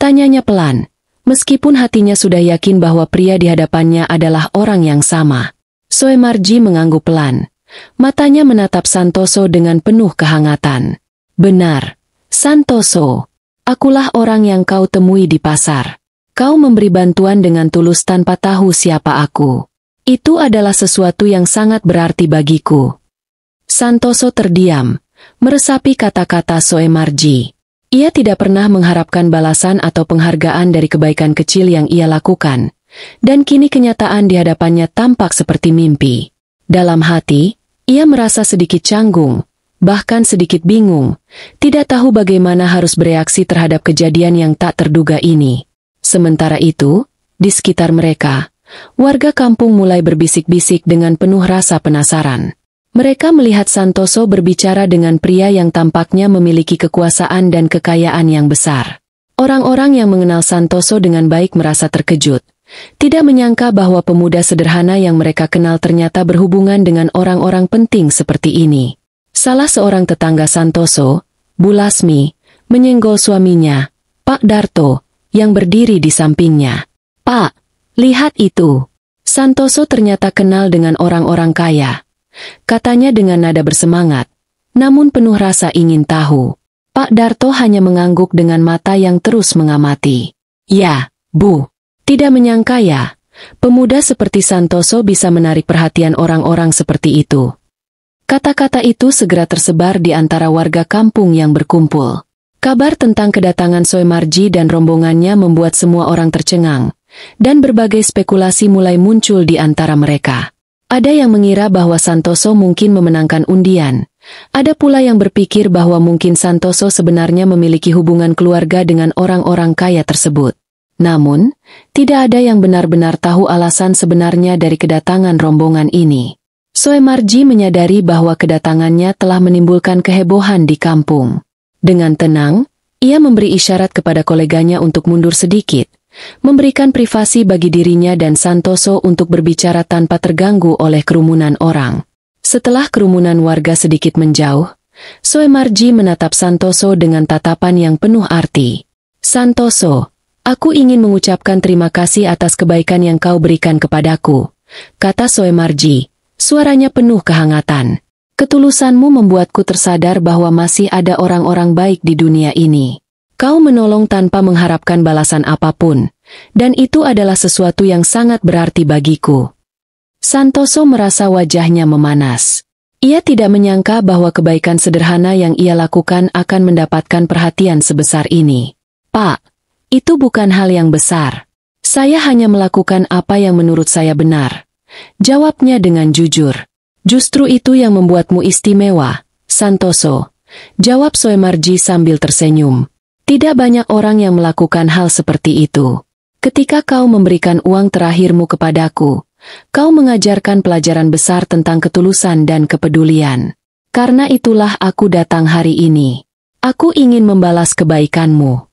Tanyanya pelan, meskipun hatinya sudah yakin bahwa pria di hadapannya adalah orang yang sama. Soe Marji mengangguk pelan. Matanya menatap Santoso dengan penuh kehangatan. Benar, Santoso, akulah orang yang kau temui di pasar. Kau memberi bantuan dengan tulus tanpa tahu siapa aku. Itu adalah sesuatu yang sangat berarti bagiku. Santoso terdiam, Meresapi kata-kata Soemarji. Ia tidak pernah mengharapkan balasan atau penghargaan dari kebaikan kecil yang ia lakukan, dan kini kenyataan di hadapannya tampak seperti mimpi. Dalam hati, ia merasa sedikit canggung, bahkan sedikit bingung, tidak tahu bagaimana harus bereaksi terhadap kejadian yang tak terduga ini. Sementara itu, di sekitar mereka, warga kampung mulai berbisik-bisik dengan penuh rasa penasaran. Mereka melihat Santoso berbicara dengan pria yang tampaknya memiliki kekuasaan dan kekayaan yang besar. Orang-orang yang mengenal Santoso dengan baik merasa terkejut. Tidak menyangka bahwa pemuda sederhana yang mereka kenal ternyata berhubungan dengan orang-orang penting seperti ini. Salah seorang tetangga Santoso, Bulasmi, menyenggol suaminya, Pak Darto, yang berdiri di sampingnya. Pak, lihat itu. Santoso ternyata kenal dengan orang-orang kaya katanya dengan nada bersemangat, namun penuh rasa ingin tahu. Pak Darto hanya mengangguk dengan mata yang terus mengamati. Ya, Bu, tidak menyangka ya, pemuda seperti Santoso bisa menarik perhatian orang-orang seperti itu. Kata-kata itu segera tersebar di antara warga kampung yang berkumpul. Kabar tentang kedatangan Soe Marji dan rombongannya membuat semua orang tercengang, dan berbagai spekulasi mulai muncul di antara mereka. Ada yang mengira bahwa Santoso mungkin memenangkan undian. Ada pula yang berpikir bahwa mungkin Santoso sebenarnya memiliki hubungan keluarga dengan orang-orang kaya tersebut. Namun, tidak ada yang benar-benar tahu alasan sebenarnya dari kedatangan rombongan ini. Soemarji menyadari bahwa kedatangannya telah menimbulkan kehebohan di kampung. Dengan tenang, ia memberi isyarat kepada koleganya untuk mundur sedikit, memberikan privasi bagi dirinya dan Santoso untuk berbicara tanpa terganggu oleh kerumunan orang. Setelah kerumunan warga sedikit menjauh, Soe Marji menatap Santoso dengan tatapan yang penuh arti. Santoso, aku ingin mengucapkan terima kasih atas kebaikan yang kau berikan kepadaku, kata Soe Marji, suaranya penuh kehangatan. Ketulusanmu membuatku tersadar bahwa masih ada orang-orang baik di dunia ini. Kau menolong tanpa mengharapkan balasan apapun, dan itu adalah sesuatu yang sangat berarti bagiku. Santoso merasa wajahnya memanas. Ia tidak menyangka bahwa kebaikan sederhana yang ia lakukan akan mendapatkan perhatian sebesar ini. Pak, itu bukan hal yang besar. Saya hanya melakukan apa yang menurut saya benar. Jawabnya dengan jujur. Justru itu yang membuatmu istimewa, Santoso. Jawab Soemarji sambil tersenyum. Tidak banyak orang yang melakukan hal seperti itu. Ketika kau memberikan uang terakhirmu kepadaku, kau mengajarkan pelajaran besar tentang ketulusan dan kepedulian. Karena itulah aku datang hari ini. Aku ingin membalas kebaikanmu.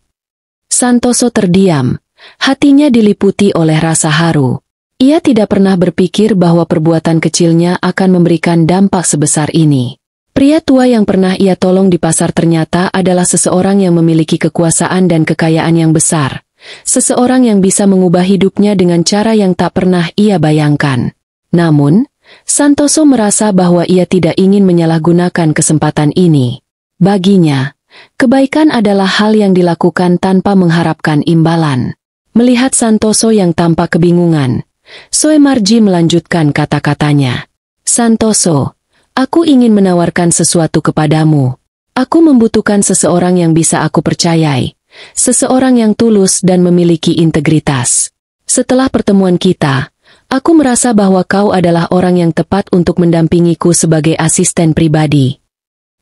Santoso terdiam, hatinya diliputi oleh rasa haru. Ia tidak pernah berpikir bahwa perbuatan kecilnya akan memberikan dampak sebesar ini. Pria tua yang pernah ia tolong di pasar ternyata adalah seseorang yang memiliki kekuasaan dan kekayaan yang besar, seseorang yang bisa mengubah hidupnya dengan cara yang tak pernah ia bayangkan. Namun, Santoso merasa bahwa ia tidak ingin menyalahgunakan kesempatan ini. Baginya, kebaikan adalah hal yang dilakukan tanpa mengharapkan imbalan. Melihat Santoso yang tampak kebingungan, Soemarji melanjutkan kata-katanya. Santoso, Aku ingin menawarkan sesuatu kepadamu. Aku membutuhkan seseorang yang bisa aku percayai, seseorang yang tulus dan memiliki integritas. Setelah pertemuan kita, aku merasa bahwa kau adalah orang yang tepat untuk mendampingiku sebagai asisten pribadi.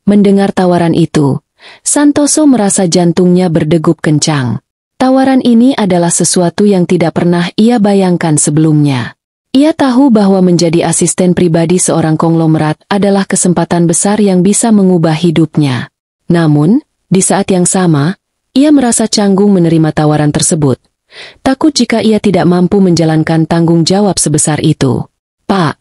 Mendengar tawaran itu, Santoso merasa jantungnya berdegup kencang. Tawaran ini adalah sesuatu yang tidak pernah ia bayangkan sebelumnya. Ia tahu bahwa menjadi asisten pribadi seorang konglomerat adalah kesempatan besar yang bisa mengubah hidupnya. Namun, di saat yang sama, ia merasa canggung menerima tawaran tersebut. Takut jika ia tidak mampu menjalankan tanggung jawab sebesar itu. Pak,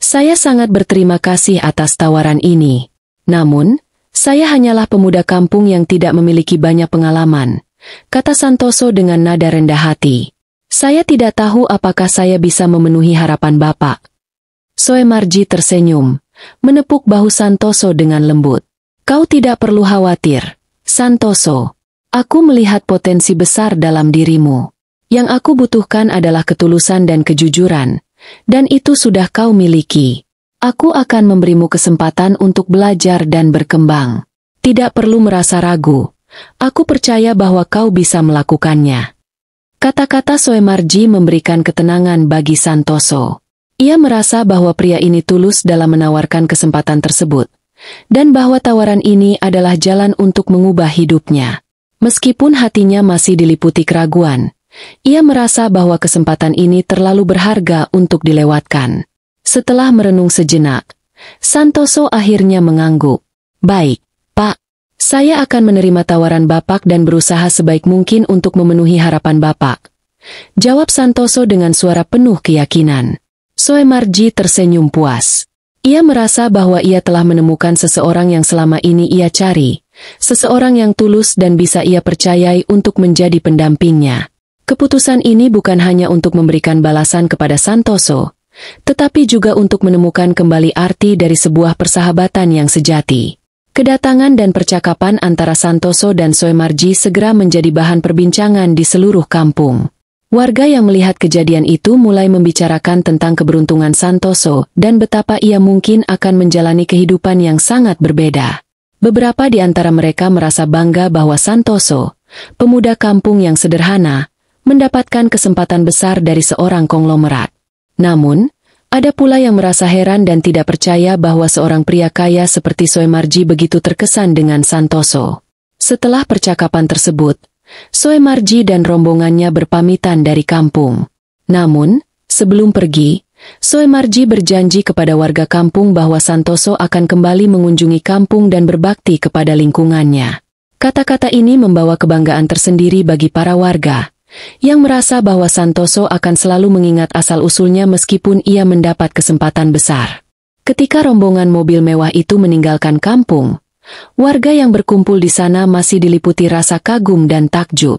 saya sangat berterima kasih atas tawaran ini. Namun, saya hanyalah pemuda kampung yang tidak memiliki banyak pengalaman, kata Santoso dengan nada rendah hati. Saya tidak tahu apakah saya bisa memenuhi harapan Bapak. Soe Marji tersenyum, menepuk bahu Santoso dengan lembut. Kau tidak perlu khawatir, Santoso. Aku melihat potensi besar dalam dirimu. Yang aku butuhkan adalah ketulusan dan kejujuran, dan itu sudah kau miliki. Aku akan memberimu kesempatan untuk belajar dan berkembang. Tidak perlu merasa ragu. Aku percaya bahwa kau bisa melakukannya. Kata-kata Soe Marji memberikan ketenangan bagi Santoso. Ia merasa bahwa pria ini tulus dalam menawarkan kesempatan tersebut, dan bahwa tawaran ini adalah jalan untuk mengubah hidupnya. Meskipun hatinya masih diliputi keraguan, ia merasa bahwa kesempatan ini terlalu berharga untuk dilewatkan. Setelah merenung sejenak, Santoso akhirnya mengangguk. Baik, saya akan menerima tawaran Bapak dan berusaha sebaik mungkin untuk memenuhi harapan Bapak. Jawab Santoso dengan suara penuh keyakinan. Soemarji tersenyum puas. Ia merasa bahwa ia telah menemukan seseorang yang selama ini ia cari, seseorang yang tulus dan bisa ia percayai untuk menjadi pendampingnya. Keputusan ini bukan hanya untuk memberikan balasan kepada Santoso, tetapi juga untuk menemukan kembali arti dari sebuah persahabatan yang sejati. Kedatangan dan percakapan antara Santoso dan Soemarji segera menjadi bahan perbincangan di seluruh kampung. Warga yang melihat kejadian itu mulai membicarakan tentang keberuntungan Santoso dan betapa ia mungkin akan menjalani kehidupan yang sangat berbeda. Beberapa di antara mereka merasa bangga bahwa Santoso, pemuda kampung yang sederhana, mendapatkan kesempatan besar dari seorang konglomerat. Namun, ada pula yang merasa heran dan tidak percaya bahwa seorang pria kaya seperti Soe Marji begitu terkesan dengan Santoso. Setelah percakapan tersebut, Soe Marji dan rombongannya berpamitan dari kampung. Namun, sebelum pergi, Soe Marji berjanji kepada warga kampung bahwa Santoso akan kembali mengunjungi kampung dan berbakti kepada lingkungannya. Kata-kata ini membawa kebanggaan tersendiri bagi para warga yang merasa bahwa Santoso akan selalu mengingat asal-usulnya meskipun ia mendapat kesempatan besar. Ketika rombongan mobil mewah itu meninggalkan kampung, warga yang berkumpul di sana masih diliputi rasa kagum dan takjub.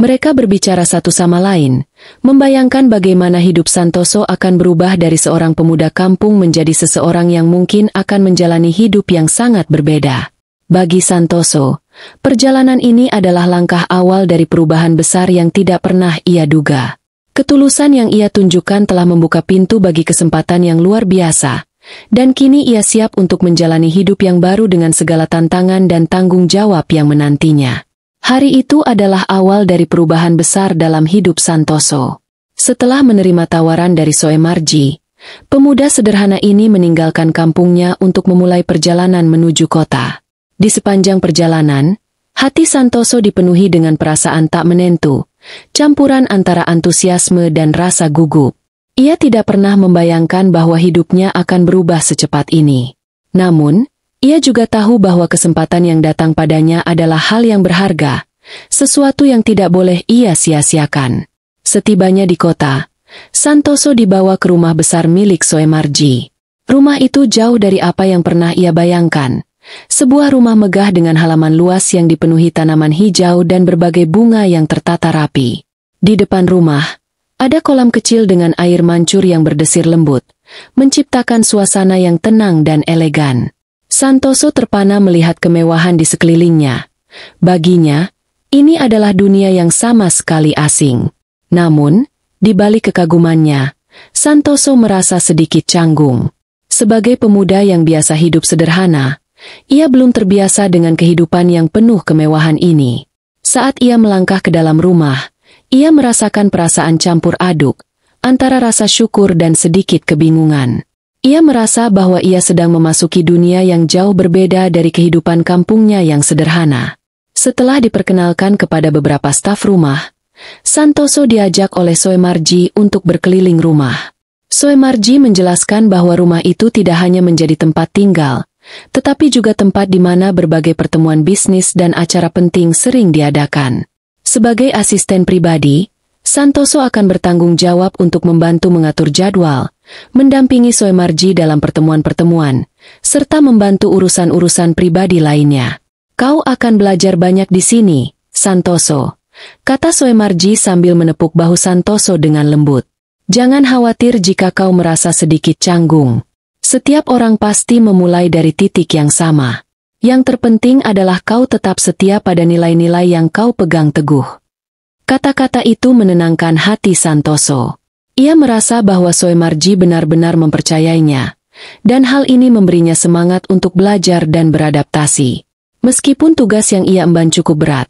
Mereka berbicara satu sama lain, membayangkan bagaimana hidup Santoso akan berubah dari seorang pemuda kampung menjadi seseorang yang mungkin akan menjalani hidup yang sangat berbeda. Bagi Santoso, Perjalanan ini adalah langkah awal dari perubahan besar yang tidak pernah ia duga. Ketulusan yang ia tunjukkan telah membuka pintu bagi kesempatan yang luar biasa, dan kini ia siap untuk menjalani hidup yang baru dengan segala tantangan dan tanggung jawab yang menantinya. Hari itu adalah awal dari perubahan besar dalam hidup Santoso. Setelah menerima tawaran dari Soe Soemarji, pemuda sederhana ini meninggalkan kampungnya untuk memulai perjalanan menuju kota. Di sepanjang perjalanan, hati Santoso dipenuhi dengan perasaan tak menentu, campuran antara antusiasme dan rasa gugup. Ia tidak pernah membayangkan bahwa hidupnya akan berubah secepat ini. Namun, ia juga tahu bahwa kesempatan yang datang padanya adalah hal yang berharga, sesuatu yang tidak boleh ia sia-siakan. Setibanya di kota, Santoso dibawa ke rumah besar milik Soemarji. Rumah itu jauh dari apa yang pernah ia bayangkan, sebuah rumah megah dengan halaman luas yang dipenuhi tanaman hijau dan berbagai bunga yang tertata rapi. Di depan rumah, ada kolam kecil dengan air mancur yang berdesir lembut, menciptakan suasana yang tenang dan elegan. Santoso terpana melihat kemewahan di sekelilingnya. Baginya, ini adalah dunia yang sama sekali asing. Namun, di balik kekagumannya, Santoso merasa sedikit canggung. Sebagai pemuda yang biasa hidup sederhana, ia belum terbiasa dengan kehidupan yang penuh kemewahan ini. Saat ia melangkah ke dalam rumah, ia merasakan perasaan campur aduk, antara rasa syukur dan sedikit kebingungan. Ia merasa bahwa ia sedang memasuki dunia yang jauh berbeda dari kehidupan kampungnya yang sederhana. Setelah diperkenalkan kepada beberapa staf rumah, Santoso diajak oleh Soemarji untuk berkeliling rumah. Soemarji menjelaskan bahwa rumah itu tidak hanya menjadi tempat tinggal, tetapi juga tempat di mana berbagai pertemuan bisnis dan acara penting sering diadakan. Sebagai asisten pribadi, Santoso akan bertanggung jawab untuk membantu mengatur jadwal, mendampingi Soemarji dalam pertemuan-pertemuan, serta membantu urusan-urusan pribadi lainnya. Kau akan belajar banyak di sini, Santoso, kata Soemarji sambil menepuk bahu Santoso dengan lembut. Jangan khawatir jika kau merasa sedikit canggung. Setiap orang pasti memulai dari titik yang sama. Yang terpenting adalah kau tetap setia pada nilai-nilai yang kau pegang teguh. Kata-kata itu menenangkan hati Santoso. Ia merasa bahwa Soemarji benar-benar mempercayainya, dan hal ini memberinya semangat untuk belajar dan beradaptasi. Meskipun tugas yang ia emban cukup berat,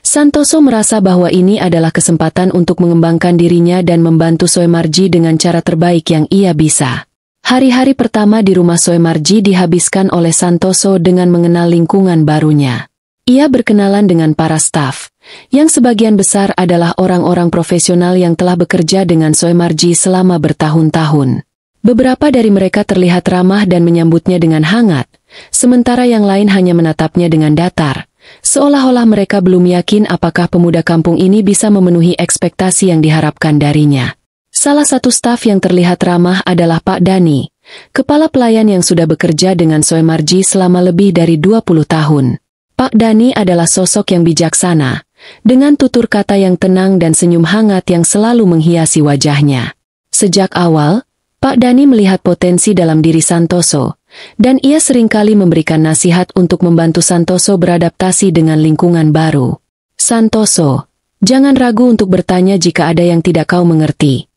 Santoso merasa bahwa ini adalah kesempatan untuk mengembangkan dirinya dan membantu Soemarji dengan cara terbaik yang ia bisa. Hari-hari pertama di rumah Soemarji dihabiskan oleh Santoso dengan mengenal lingkungan barunya. Ia berkenalan dengan para staf, yang sebagian besar adalah orang-orang profesional yang telah bekerja dengan Soemarji selama bertahun-tahun. Beberapa dari mereka terlihat ramah dan menyambutnya dengan hangat, sementara yang lain hanya menatapnya dengan datar, seolah-olah mereka belum yakin apakah pemuda kampung ini bisa memenuhi ekspektasi yang diharapkan darinya. Salah satu staf yang terlihat ramah adalah Pak Dani, kepala pelayan yang sudah bekerja dengan Soe Marji selama lebih dari 20 tahun. Pak Dani adalah sosok yang bijaksana, dengan tutur kata yang tenang dan senyum hangat yang selalu menghiasi wajahnya. Sejak awal, Pak Dani melihat potensi dalam diri Santoso, dan ia seringkali memberikan nasihat untuk membantu Santoso beradaptasi dengan lingkungan baru. Santoso, jangan ragu untuk bertanya jika ada yang tidak kau mengerti.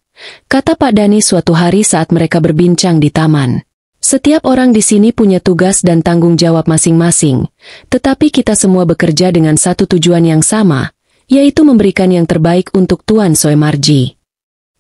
Kata Pak Dani suatu hari saat mereka berbincang di taman. Setiap orang di sini punya tugas dan tanggung jawab masing-masing, tetapi kita semua bekerja dengan satu tujuan yang sama, yaitu memberikan yang terbaik untuk Tuan Soemarji.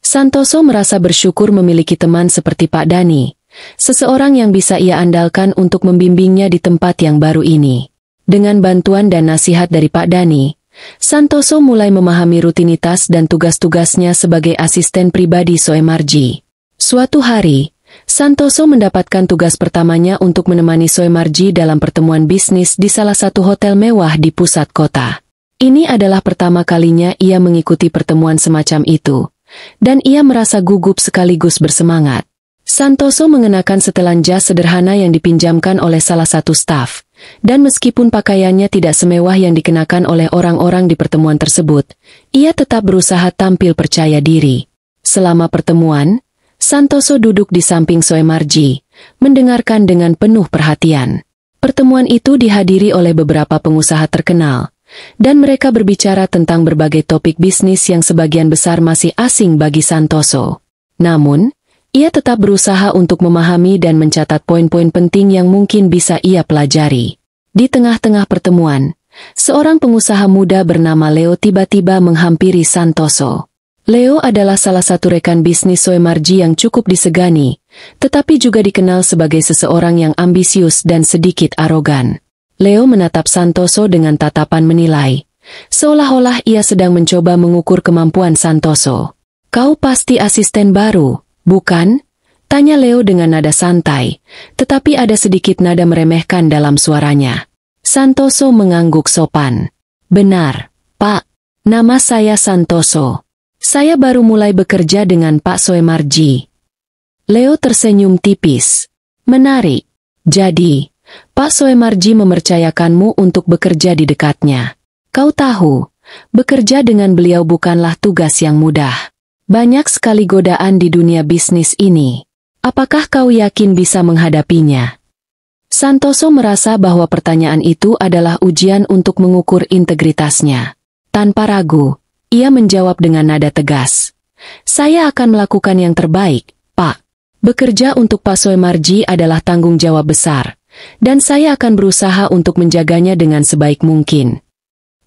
Santoso merasa bersyukur memiliki teman seperti Pak Dani, seseorang yang bisa ia andalkan untuk membimbingnya di tempat yang baru ini. Dengan bantuan dan nasihat dari Pak Dani, Santoso mulai memahami rutinitas dan tugas-tugasnya sebagai asisten pribadi Soemarji. Suatu hari, Santoso mendapatkan tugas pertamanya untuk menemani Soemarji dalam pertemuan bisnis di salah satu hotel mewah di pusat kota. Ini adalah pertama kalinya ia mengikuti pertemuan semacam itu, dan ia merasa gugup sekaligus bersemangat. Santoso mengenakan setelan jas sederhana yang dipinjamkan oleh salah satu staf, dan meskipun pakaiannya tidak semewah yang dikenakan oleh orang-orang di pertemuan tersebut, ia tetap berusaha tampil percaya diri. Selama pertemuan, Santoso duduk di samping Soemarji, mendengarkan dengan penuh perhatian. Pertemuan itu dihadiri oleh beberapa pengusaha terkenal, dan mereka berbicara tentang berbagai topik bisnis yang sebagian besar masih asing bagi Santoso. Namun, ia tetap berusaha untuk memahami dan mencatat poin-poin penting yang mungkin bisa ia pelajari. Di tengah-tengah pertemuan, seorang pengusaha muda bernama Leo tiba-tiba menghampiri Santoso. Leo adalah salah satu rekan bisnis Soe Marji yang cukup disegani, tetapi juga dikenal sebagai seseorang yang ambisius dan sedikit arogan. Leo menatap Santoso dengan tatapan menilai, seolah-olah ia sedang mencoba mengukur kemampuan Santoso. Kau pasti asisten baru, Bukan? Tanya Leo dengan nada santai, tetapi ada sedikit nada meremehkan dalam suaranya. Santoso mengangguk sopan. Benar, Pak. Nama saya Santoso. Saya baru mulai bekerja dengan Pak Soemarji. Leo tersenyum tipis. Menarik. Jadi, Pak Soemarji memercayakanmu untuk bekerja di dekatnya. Kau tahu, bekerja dengan beliau bukanlah tugas yang mudah. Banyak sekali godaan di dunia bisnis ini. Apakah kau yakin bisa menghadapinya? Santoso merasa bahwa pertanyaan itu adalah ujian untuk mengukur integritasnya. Tanpa ragu, ia menjawab dengan nada tegas. Saya akan melakukan yang terbaik, Pak. Bekerja untuk Pak Soemarji adalah tanggung jawab besar, dan saya akan berusaha untuk menjaganya dengan sebaik mungkin.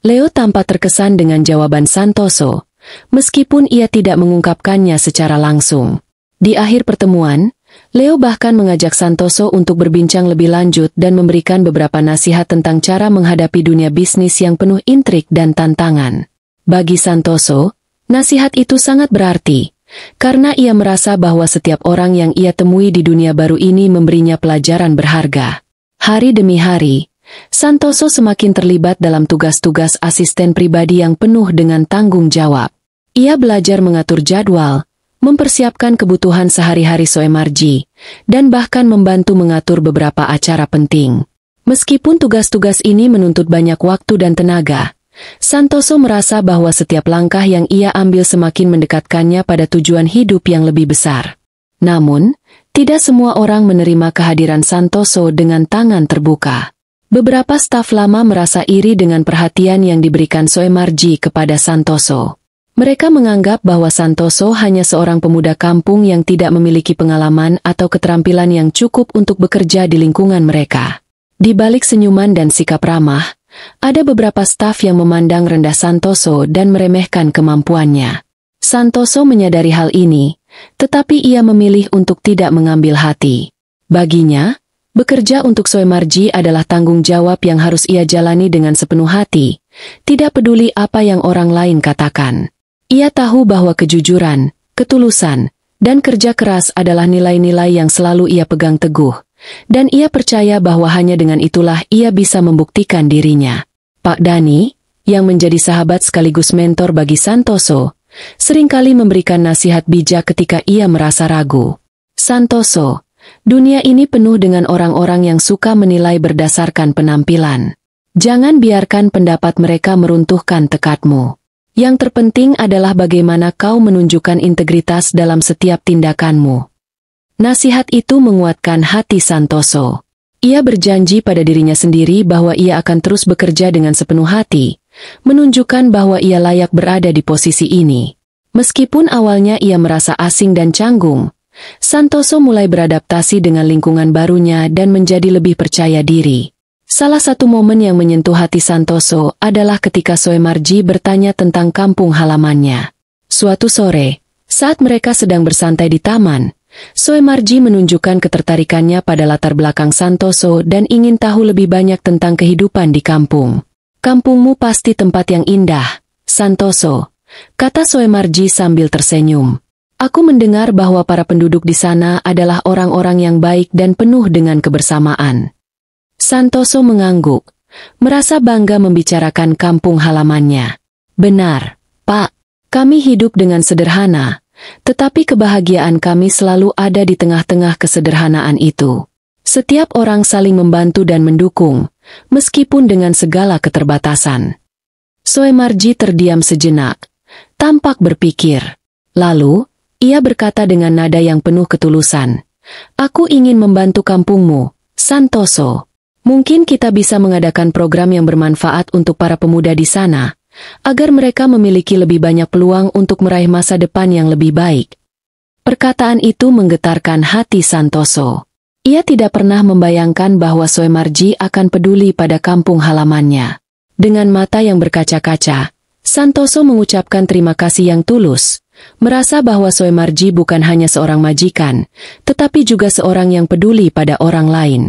Leo tampak terkesan dengan jawaban Santoso, meskipun ia tidak mengungkapkannya secara langsung. Di akhir pertemuan, Leo bahkan mengajak Santoso untuk berbincang lebih lanjut dan memberikan beberapa nasihat tentang cara menghadapi dunia bisnis yang penuh intrik dan tantangan. Bagi Santoso, nasihat itu sangat berarti, karena ia merasa bahwa setiap orang yang ia temui di dunia baru ini memberinya pelajaran berharga. Hari demi hari, Santoso semakin terlibat dalam tugas-tugas asisten pribadi yang penuh dengan tanggung jawab. Ia belajar mengatur jadwal, mempersiapkan kebutuhan sehari-hari Soe Soemarji, dan bahkan membantu mengatur beberapa acara penting. Meskipun tugas-tugas ini menuntut banyak waktu dan tenaga, Santoso merasa bahwa setiap langkah yang ia ambil semakin mendekatkannya pada tujuan hidup yang lebih besar. Namun, tidak semua orang menerima kehadiran Santoso dengan tangan terbuka. Beberapa staf lama merasa iri dengan perhatian yang diberikan Soe Soemarji kepada Santoso. Mereka menganggap bahwa Santoso hanya seorang pemuda kampung yang tidak memiliki pengalaman atau keterampilan yang cukup untuk bekerja di lingkungan mereka. Di balik senyuman dan sikap ramah, ada beberapa staf yang memandang rendah Santoso dan meremehkan kemampuannya. Santoso menyadari hal ini, tetapi ia memilih untuk tidak mengambil hati. Baginya, bekerja untuk Soemarji adalah tanggung jawab yang harus ia jalani dengan sepenuh hati, tidak peduli apa yang orang lain katakan. Ia tahu bahwa kejujuran, ketulusan, dan kerja keras adalah nilai-nilai yang selalu ia pegang teguh, dan ia percaya bahwa hanya dengan itulah ia bisa membuktikan dirinya. Pak Dani, yang menjadi sahabat sekaligus mentor bagi Santoso, seringkali memberikan nasihat bijak ketika ia merasa ragu. Santoso, dunia ini penuh dengan orang-orang yang suka menilai berdasarkan penampilan. Jangan biarkan pendapat mereka meruntuhkan tekadmu. Yang terpenting adalah bagaimana kau menunjukkan integritas dalam setiap tindakanmu. Nasihat itu menguatkan hati Santoso. Ia berjanji pada dirinya sendiri bahwa ia akan terus bekerja dengan sepenuh hati, menunjukkan bahwa ia layak berada di posisi ini. Meskipun awalnya ia merasa asing dan canggung, Santoso mulai beradaptasi dengan lingkungan barunya dan menjadi lebih percaya diri. Salah satu momen yang menyentuh hati Santoso adalah ketika Soe Soemarji bertanya tentang kampung halamannya. Suatu sore, saat mereka sedang bersantai di taman, Soe Soemarji menunjukkan ketertarikannya pada latar belakang Santoso dan ingin tahu lebih banyak tentang kehidupan di kampung. Kampungmu pasti tempat yang indah, Santoso, kata Soe Soemarji sambil tersenyum. Aku mendengar bahwa para penduduk di sana adalah orang-orang yang baik dan penuh dengan kebersamaan. Santoso mengangguk, merasa bangga membicarakan kampung halamannya. Benar, Pak, kami hidup dengan sederhana, tetapi kebahagiaan kami selalu ada di tengah-tengah kesederhanaan itu. Setiap orang saling membantu dan mendukung, meskipun dengan segala keterbatasan. Soemarji terdiam sejenak, tampak berpikir. Lalu, ia berkata dengan nada yang penuh ketulusan, Aku ingin membantu kampungmu, Santoso. Mungkin kita bisa mengadakan program yang bermanfaat untuk para pemuda di sana, agar mereka memiliki lebih banyak peluang untuk meraih masa depan yang lebih baik. Perkataan itu menggetarkan hati Santoso. Ia tidak pernah membayangkan bahwa Soe Marji akan peduli pada kampung halamannya. Dengan mata yang berkaca-kaca, Santoso mengucapkan terima kasih yang tulus, merasa bahwa Soe Marji bukan hanya seorang majikan, tetapi juga seorang yang peduli pada orang lain.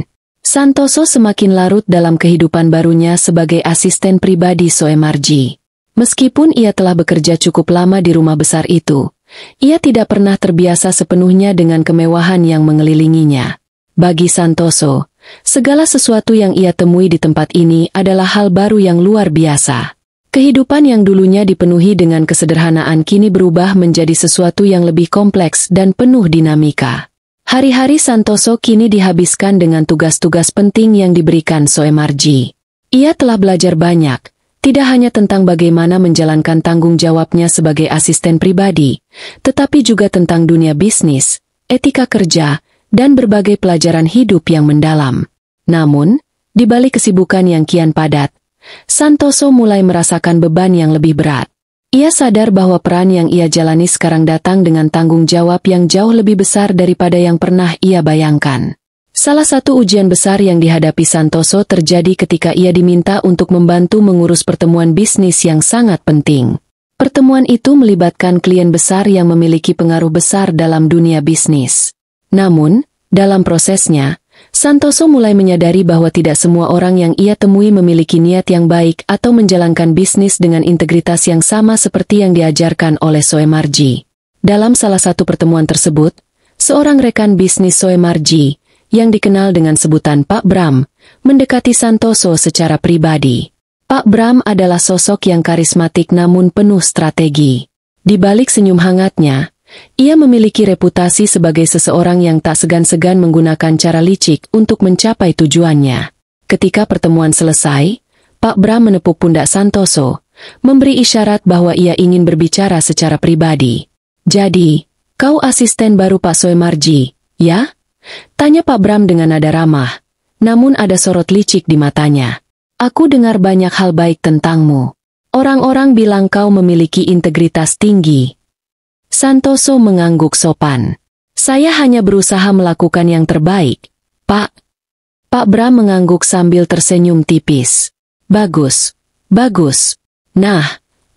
Santoso semakin larut dalam kehidupan barunya sebagai asisten pribadi Soemarji. Meskipun ia telah bekerja cukup lama di rumah besar itu, ia tidak pernah terbiasa sepenuhnya dengan kemewahan yang mengelilinginya. Bagi Santoso, segala sesuatu yang ia temui di tempat ini adalah hal baru yang luar biasa. Kehidupan yang dulunya dipenuhi dengan kesederhanaan kini berubah menjadi sesuatu yang lebih kompleks dan penuh dinamika. Hari-hari Santoso kini dihabiskan dengan tugas-tugas penting yang diberikan Soemarji. Ia telah belajar banyak, tidak hanya tentang bagaimana menjalankan tanggung jawabnya sebagai asisten pribadi, tetapi juga tentang dunia bisnis, etika kerja, dan berbagai pelajaran hidup yang mendalam. Namun, di balik kesibukan yang kian padat, Santoso mulai merasakan beban yang lebih berat. Ia sadar bahwa peran yang ia jalani sekarang datang dengan tanggung jawab yang jauh lebih besar daripada yang pernah ia bayangkan. Salah satu ujian besar yang dihadapi Santoso terjadi ketika ia diminta untuk membantu mengurus pertemuan bisnis yang sangat penting. Pertemuan itu melibatkan klien besar yang memiliki pengaruh besar dalam dunia bisnis. Namun, dalam prosesnya, Santoso mulai menyadari bahwa tidak semua orang yang ia temui memiliki niat yang baik atau menjalankan bisnis dengan integritas yang sama seperti yang diajarkan oleh Soemarji. Dalam salah satu pertemuan tersebut, seorang rekan bisnis Soemarji, yang dikenal dengan sebutan Pak Bram, mendekati Santoso secara pribadi. Pak Bram adalah sosok yang karismatik namun penuh strategi. Di balik senyum hangatnya, ia memiliki reputasi sebagai seseorang yang tak segan-segan menggunakan cara licik untuk mencapai tujuannya. Ketika pertemuan selesai, Pak Bram menepuk pundak Santoso, memberi isyarat bahwa ia ingin berbicara secara pribadi. Jadi, kau asisten baru Pak Soemarji, ya? Tanya Pak Bram dengan nada ramah, namun ada sorot licik di matanya. Aku dengar banyak hal baik tentangmu. Orang-orang bilang kau memiliki integritas tinggi, Santoso mengangguk sopan. Saya hanya berusaha melakukan yang terbaik, Pak. Pak Bra mengangguk sambil tersenyum tipis. Bagus, bagus. Nah,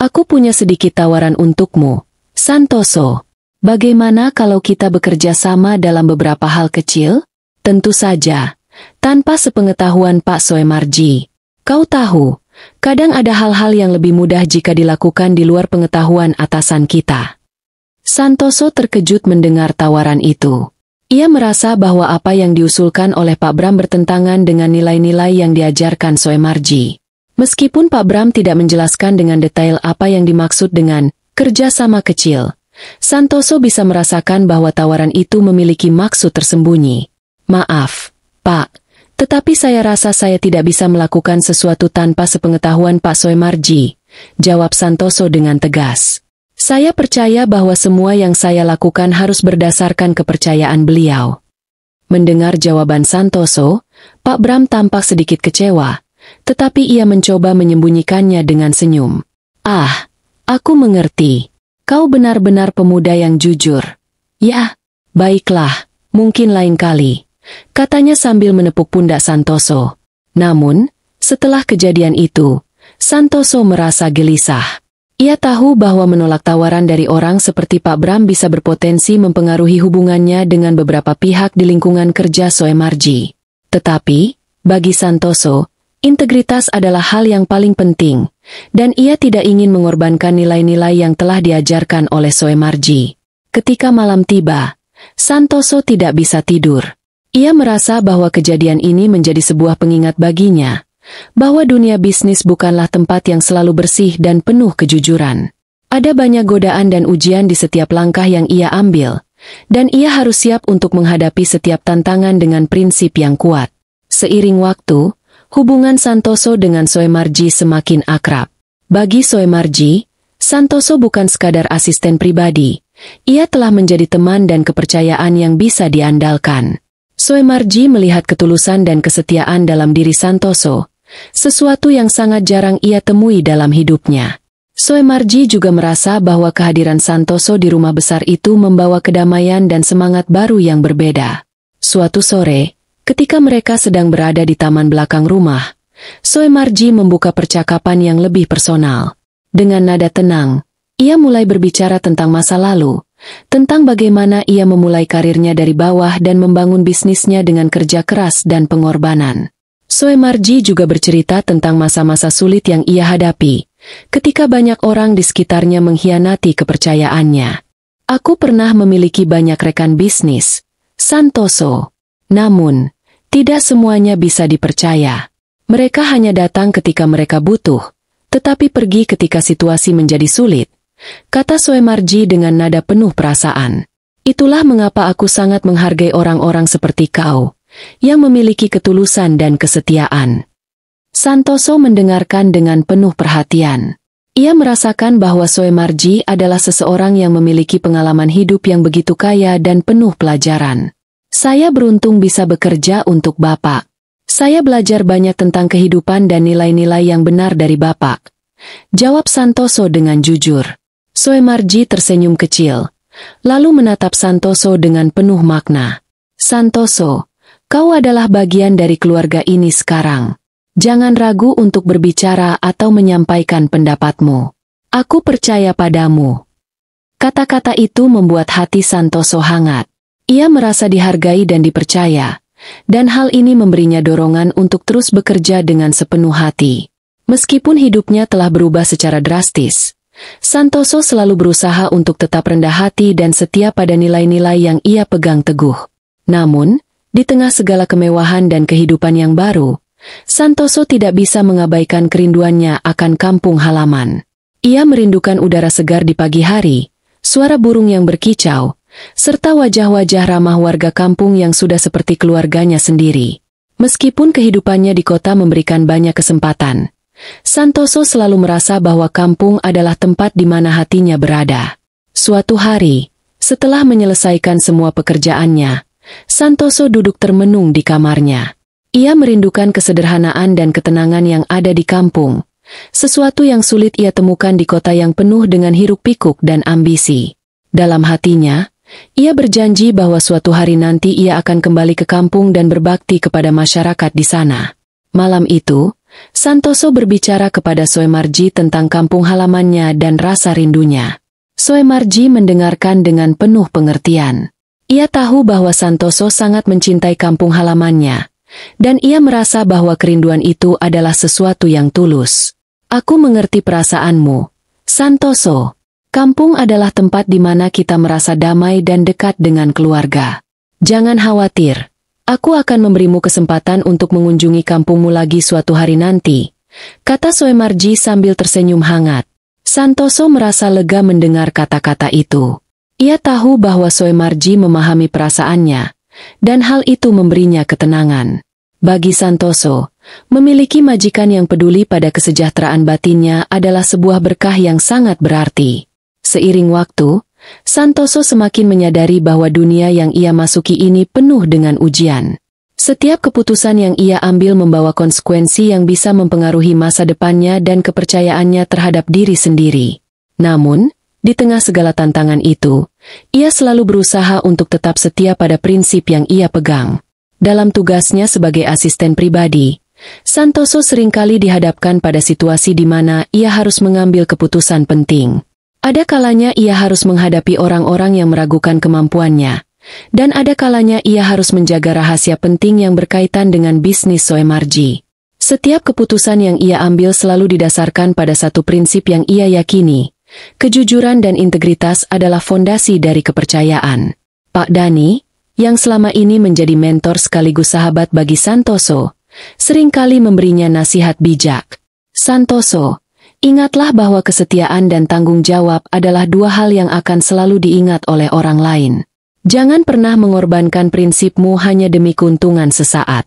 aku punya sedikit tawaran untukmu, Santoso. Bagaimana kalau kita bekerja sama dalam beberapa hal kecil? Tentu saja, tanpa sepengetahuan Pak Soemarji. Kau tahu, kadang ada hal-hal yang lebih mudah jika dilakukan di luar pengetahuan atasan kita. Santoso terkejut mendengar tawaran itu. Ia merasa bahwa apa yang diusulkan oleh Pak Bram bertentangan dengan nilai-nilai yang diajarkan Soemarji. Meskipun Pak Bram tidak menjelaskan dengan detail apa yang dimaksud dengan kerjasama kecil, Santoso bisa merasakan bahwa tawaran itu memiliki maksud tersembunyi. Maaf, Pak, tetapi saya rasa saya tidak bisa melakukan sesuatu tanpa sepengetahuan Pak Soemarji, jawab Santoso dengan tegas. Saya percaya bahwa semua yang saya lakukan harus berdasarkan kepercayaan beliau. Mendengar jawaban Santoso, Pak Bram tampak sedikit kecewa, tetapi ia mencoba menyembunyikannya dengan senyum. Ah, aku mengerti. Kau benar-benar pemuda yang jujur. Ya, baiklah, mungkin lain kali. Katanya sambil menepuk pundak Santoso. Namun, setelah kejadian itu, Santoso merasa gelisah. Ia tahu bahwa menolak tawaran dari orang seperti Pak Bram bisa berpotensi mempengaruhi hubungannya dengan beberapa pihak di lingkungan kerja Soemarji. Tetapi, bagi Santoso, integritas adalah hal yang paling penting, dan ia tidak ingin mengorbankan nilai-nilai yang telah diajarkan oleh Soemarji. Ketika malam tiba, Santoso tidak bisa tidur. Ia merasa bahwa kejadian ini menjadi sebuah pengingat baginya, bahwa dunia bisnis bukanlah tempat yang selalu bersih dan penuh kejujuran. Ada banyak godaan dan ujian di setiap langkah yang ia ambil, dan ia harus siap untuk menghadapi setiap tantangan dengan prinsip yang kuat. Seiring waktu, hubungan Santoso dengan Soe Soemarji semakin akrab. Bagi Soe Soemarji, Santoso bukan sekadar asisten pribadi, ia telah menjadi teman dan kepercayaan yang bisa diandalkan. Soe Soemarji melihat ketulusan dan kesetiaan dalam diri Santoso, sesuatu yang sangat jarang ia temui dalam hidupnya. Soe Marji juga merasa bahwa kehadiran Santoso di rumah besar itu membawa kedamaian dan semangat baru yang berbeda. Suatu sore, ketika mereka sedang berada di taman belakang rumah, Soe Marji membuka percakapan yang lebih personal. Dengan nada tenang, ia mulai berbicara tentang masa lalu, tentang bagaimana ia memulai karirnya dari bawah dan membangun bisnisnya dengan kerja keras dan pengorbanan. Marji juga bercerita tentang masa-masa sulit yang ia hadapi, ketika banyak orang di sekitarnya mengkhianati kepercayaannya. Aku pernah memiliki banyak rekan bisnis, Santoso. Namun, tidak semuanya bisa dipercaya. Mereka hanya datang ketika mereka butuh, tetapi pergi ketika situasi menjadi sulit, kata Marji dengan nada penuh perasaan. Itulah mengapa aku sangat menghargai orang-orang seperti kau yang memiliki ketulusan dan kesetiaan. Santoso mendengarkan dengan penuh perhatian. Ia merasakan bahwa Soe Marji adalah seseorang yang memiliki pengalaman hidup yang begitu kaya dan penuh pelajaran. Saya beruntung bisa bekerja untuk Bapak. Saya belajar banyak tentang kehidupan dan nilai-nilai yang benar dari Bapak. Jawab Santoso dengan jujur. Soe Marji tersenyum kecil, lalu menatap Santoso dengan penuh makna. Santoso, Kau adalah bagian dari keluarga ini sekarang. Jangan ragu untuk berbicara atau menyampaikan pendapatmu. Aku percaya padamu. Kata-kata itu membuat hati Santoso hangat. Ia merasa dihargai dan dipercaya, dan hal ini memberinya dorongan untuk terus bekerja dengan sepenuh hati. Meskipun hidupnya telah berubah secara drastis, Santoso selalu berusaha untuk tetap rendah hati dan setia pada nilai-nilai yang ia pegang teguh. Namun, di tengah segala kemewahan dan kehidupan yang baru, Santoso tidak bisa mengabaikan kerinduannya akan kampung halaman. Ia merindukan udara segar di pagi hari, suara burung yang berkicau, serta wajah-wajah ramah warga kampung yang sudah seperti keluarganya sendiri. Meskipun kehidupannya di kota memberikan banyak kesempatan, Santoso selalu merasa bahwa kampung adalah tempat di mana hatinya berada. Suatu hari, setelah menyelesaikan semua pekerjaannya, Santoso duduk termenung di kamarnya. Ia merindukan kesederhanaan dan ketenangan yang ada di kampung, sesuatu yang sulit ia temukan di kota yang penuh dengan hiruk-pikuk dan ambisi. Dalam hatinya, ia berjanji bahwa suatu hari nanti ia akan kembali ke kampung dan berbakti kepada masyarakat di sana. Malam itu, Santoso berbicara kepada Soemarji tentang kampung halamannya dan rasa rindunya. Soemarji mendengarkan dengan penuh pengertian. Ia tahu bahwa Santoso sangat mencintai kampung halamannya, dan ia merasa bahwa kerinduan itu adalah sesuatu yang tulus. Aku mengerti perasaanmu, Santoso. Kampung adalah tempat di mana kita merasa damai dan dekat dengan keluarga. Jangan khawatir, aku akan memberimu kesempatan untuk mengunjungi kampungmu lagi suatu hari nanti, kata Soemarji sambil tersenyum hangat. Santoso merasa lega mendengar kata-kata itu. Ia tahu bahwa Soe Marji memahami perasaannya, dan hal itu memberinya ketenangan. Bagi Santoso, memiliki majikan yang peduli pada kesejahteraan batinnya adalah sebuah berkah yang sangat berarti. Seiring waktu, Santoso semakin menyadari bahwa dunia yang ia masuki ini penuh dengan ujian. Setiap keputusan yang ia ambil membawa konsekuensi yang bisa mempengaruhi masa depannya dan kepercayaannya terhadap diri sendiri. Namun, di tengah segala tantangan itu, ia selalu berusaha untuk tetap setia pada prinsip yang ia pegang. Dalam tugasnya sebagai asisten pribadi, Santoso seringkali dihadapkan pada situasi di mana ia harus mengambil keputusan penting. Ada kalanya ia harus menghadapi orang-orang yang meragukan kemampuannya, dan ada kalanya ia harus menjaga rahasia penting yang berkaitan dengan bisnis Soemarji. Setiap keputusan yang ia ambil selalu didasarkan pada satu prinsip yang ia yakini, Kejujuran dan integritas adalah fondasi dari kepercayaan. Pak Dani, yang selama ini menjadi mentor sekaligus sahabat bagi Santoso, seringkali memberinya nasihat bijak. Santoso, ingatlah bahwa kesetiaan dan tanggung jawab adalah dua hal yang akan selalu diingat oleh orang lain. Jangan pernah mengorbankan prinsipmu hanya demi keuntungan sesaat.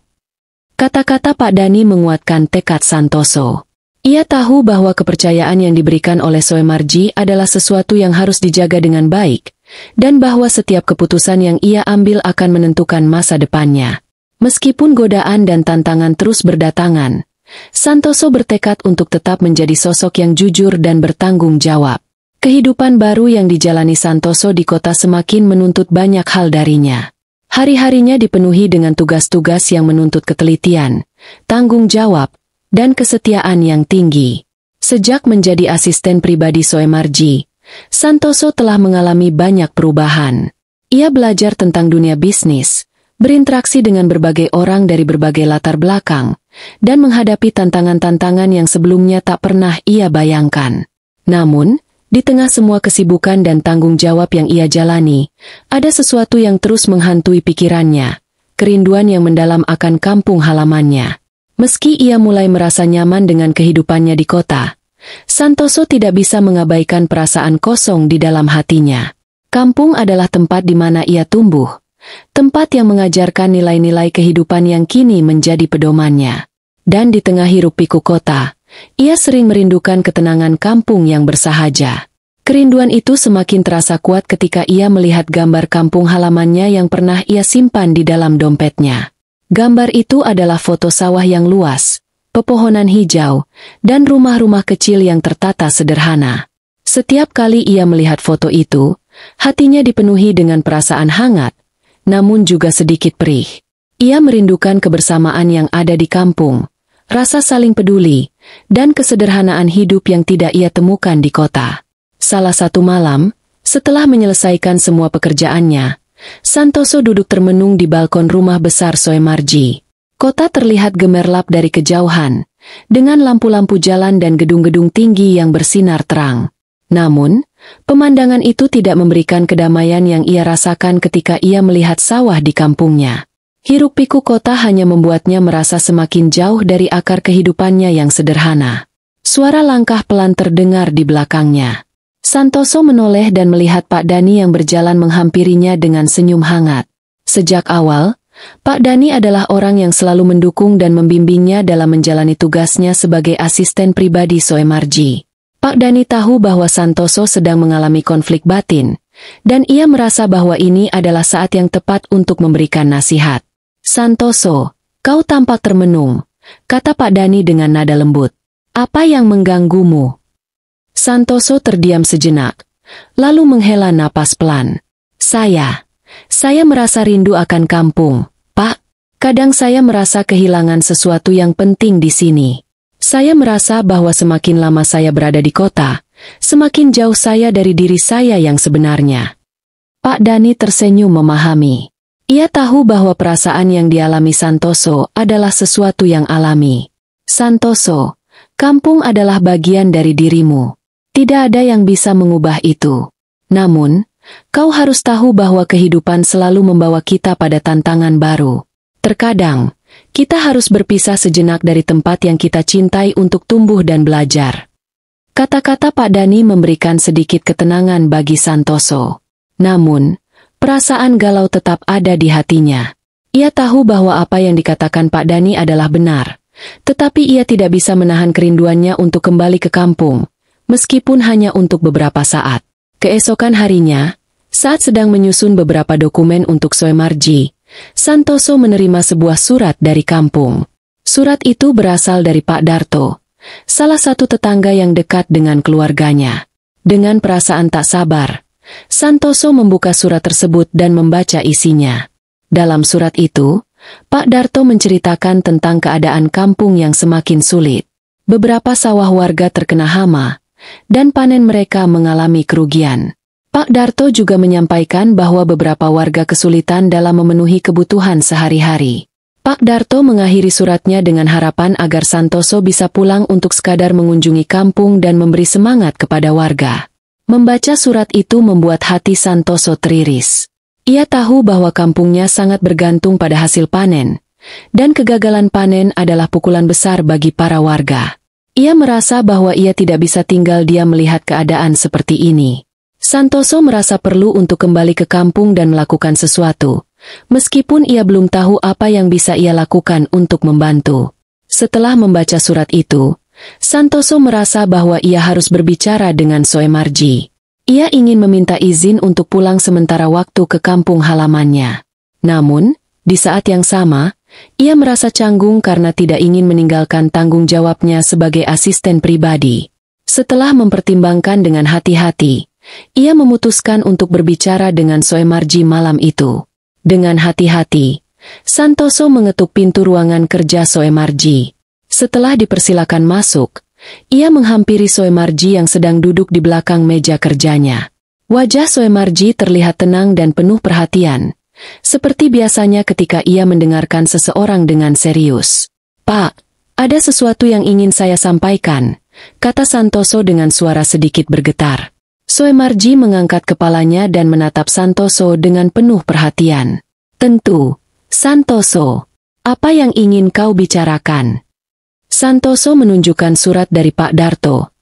Kata-kata Pak Dani menguatkan tekad Santoso. Ia tahu bahwa kepercayaan yang diberikan oleh Soemarji adalah sesuatu yang harus dijaga dengan baik, dan bahwa setiap keputusan yang ia ambil akan menentukan masa depannya. Meskipun godaan dan tantangan terus berdatangan, Santoso bertekad untuk tetap menjadi sosok yang jujur dan bertanggung jawab. Kehidupan baru yang dijalani Santoso di kota semakin menuntut banyak hal darinya. Hari-harinya dipenuhi dengan tugas-tugas yang menuntut ketelitian, tanggung jawab, dan kesetiaan yang tinggi. Sejak menjadi asisten pribadi Soe Soemarji, Santoso telah mengalami banyak perubahan. Ia belajar tentang dunia bisnis, berinteraksi dengan berbagai orang dari berbagai latar belakang, dan menghadapi tantangan-tantangan yang sebelumnya tak pernah ia bayangkan. Namun, di tengah semua kesibukan dan tanggung jawab yang ia jalani, ada sesuatu yang terus menghantui pikirannya, kerinduan yang mendalam akan kampung halamannya. Meski ia mulai merasa nyaman dengan kehidupannya di kota, Santoso tidak bisa mengabaikan perasaan kosong di dalam hatinya. Kampung adalah tempat di mana ia tumbuh, tempat yang mengajarkan nilai-nilai kehidupan yang kini menjadi pedomannya. Dan di tengah hirup pikuk kota, ia sering merindukan ketenangan kampung yang bersahaja. Kerinduan itu semakin terasa kuat ketika ia melihat gambar kampung halamannya yang pernah ia simpan di dalam dompetnya. Gambar itu adalah foto sawah yang luas, pepohonan hijau, dan rumah-rumah kecil yang tertata sederhana. Setiap kali ia melihat foto itu, hatinya dipenuhi dengan perasaan hangat, namun juga sedikit perih. Ia merindukan kebersamaan yang ada di kampung, rasa saling peduli, dan kesederhanaan hidup yang tidak ia temukan di kota. Salah satu malam, setelah menyelesaikan semua pekerjaannya, Santoso duduk termenung di balkon rumah besar Soemarji. Kota terlihat gemerlap dari kejauhan, dengan lampu-lampu jalan dan gedung-gedung tinggi yang bersinar terang. Namun, pemandangan itu tidak memberikan kedamaian yang ia rasakan ketika ia melihat sawah di kampungnya. Hiruk-piku kota hanya membuatnya merasa semakin jauh dari akar kehidupannya yang sederhana. Suara langkah pelan terdengar di belakangnya. Santoso menoleh dan melihat Pak Dani yang berjalan menghampirinya dengan senyum hangat. Sejak awal, Pak Dani adalah orang yang selalu mendukung dan membimbingnya dalam menjalani tugasnya sebagai asisten pribadi Soemarji. Pak Dani tahu bahwa Santoso sedang mengalami konflik batin, dan ia merasa bahwa ini adalah saat yang tepat untuk memberikan nasihat. Santoso, kau tampak termenung, kata Pak Dani dengan nada lembut. Apa yang mengganggumu? Santoso terdiam sejenak, lalu menghela napas pelan. Saya, saya merasa rindu akan kampung, Pak. Kadang saya merasa kehilangan sesuatu yang penting di sini. Saya merasa bahwa semakin lama saya berada di kota, semakin jauh saya dari diri saya yang sebenarnya. Pak Dani tersenyum memahami. Ia tahu bahwa perasaan yang dialami Santoso adalah sesuatu yang alami. Santoso, kampung adalah bagian dari dirimu. Tidak ada yang bisa mengubah itu. Namun, kau harus tahu bahwa kehidupan selalu membawa kita pada tantangan baru. Terkadang, kita harus berpisah sejenak dari tempat yang kita cintai untuk tumbuh dan belajar. Kata-kata Pak Dani memberikan sedikit ketenangan bagi Santoso. Namun, perasaan galau tetap ada di hatinya. Ia tahu bahwa apa yang dikatakan Pak Dani adalah benar, tetapi ia tidak bisa menahan kerinduannya untuk kembali ke kampung meskipun hanya untuk beberapa saat. Keesokan harinya, saat sedang menyusun beberapa dokumen untuk Soemarji, Santoso menerima sebuah surat dari kampung. Surat itu berasal dari Pak Darto, salah satu tetangga yang dekat dengan keluarganya. Dengan perasaan tak sabar, Santoso membuka surat tersebut dan membaca isinya. Dalam surat itu, Pak Darto menceritakan tentang keadaan kampung yang semakin sulit. Beberapa sawah warga terkena hama, dan panen mereka mengalami kerugian. Pak Darto juga menyampaikan bahwa beberapa warga kesulitan dalam memenuhi kebutuhan sehari-hari. Pak Darto mengakhiri suratnya dengan harapan agar Santoso bisa pulang untuk sekadar mengunjungi kampung dan memberi semangat kepada warga. Membaca surat itu membuat hati Santoso teriris. Ia tahu bahwa kampungnya sangat bergantung pada hasil panen, dan kegagalan panen adalah pukulan besar bagi para warga. Ia merasa bahwa ia tidak bisa tinggal dia melihat keadaan seperti ini. Santoso merasa perlu untuk kembali ke kampung dan melakukan sesuatu, meskipun ia belum tahu apa yang bisa ia lakukan untuk membantu. Setelah membaca surat itu, Santoso merasa bahwa ia harus berbicara dengan Soe Marji. Ia ingin meminta izin untuk pulang sementara waktu ke kampung halamannya. Namun, di saat yang sama, ia merasa canggung karena tidak ingin meninggalkan tanggung jawabnya sebagai asisten pribadi. Setelah mempertimbangkan dengan hati-hati, ia memutuskan untuk berbicara dengan Soe Marji malam itu. Dengan hati-hati, Santoso mengetuk pintu ruangan kerja Soe Marji. Setelah dipersilakan masuk, ia menghampiri Soe Marji yang sedang duduk di belakang meja kerjanya. Wajah Soe Marji terlihat tenang dan penuh perhatian. Seperti biasanya ketika ia mendengarkan seseorang dengan serius. Pak, ada sesuatu yang ingin saya sampaikan, kata Santoso dengan suara sedikit bergetar. Soemarji mengangkat kepalanya dan menatap Santoso dengan penuh perhatian. Tentu, Santoso, apa yang ingin kau bicarakan? Santoso menunjukkan surat dari Pak Darto,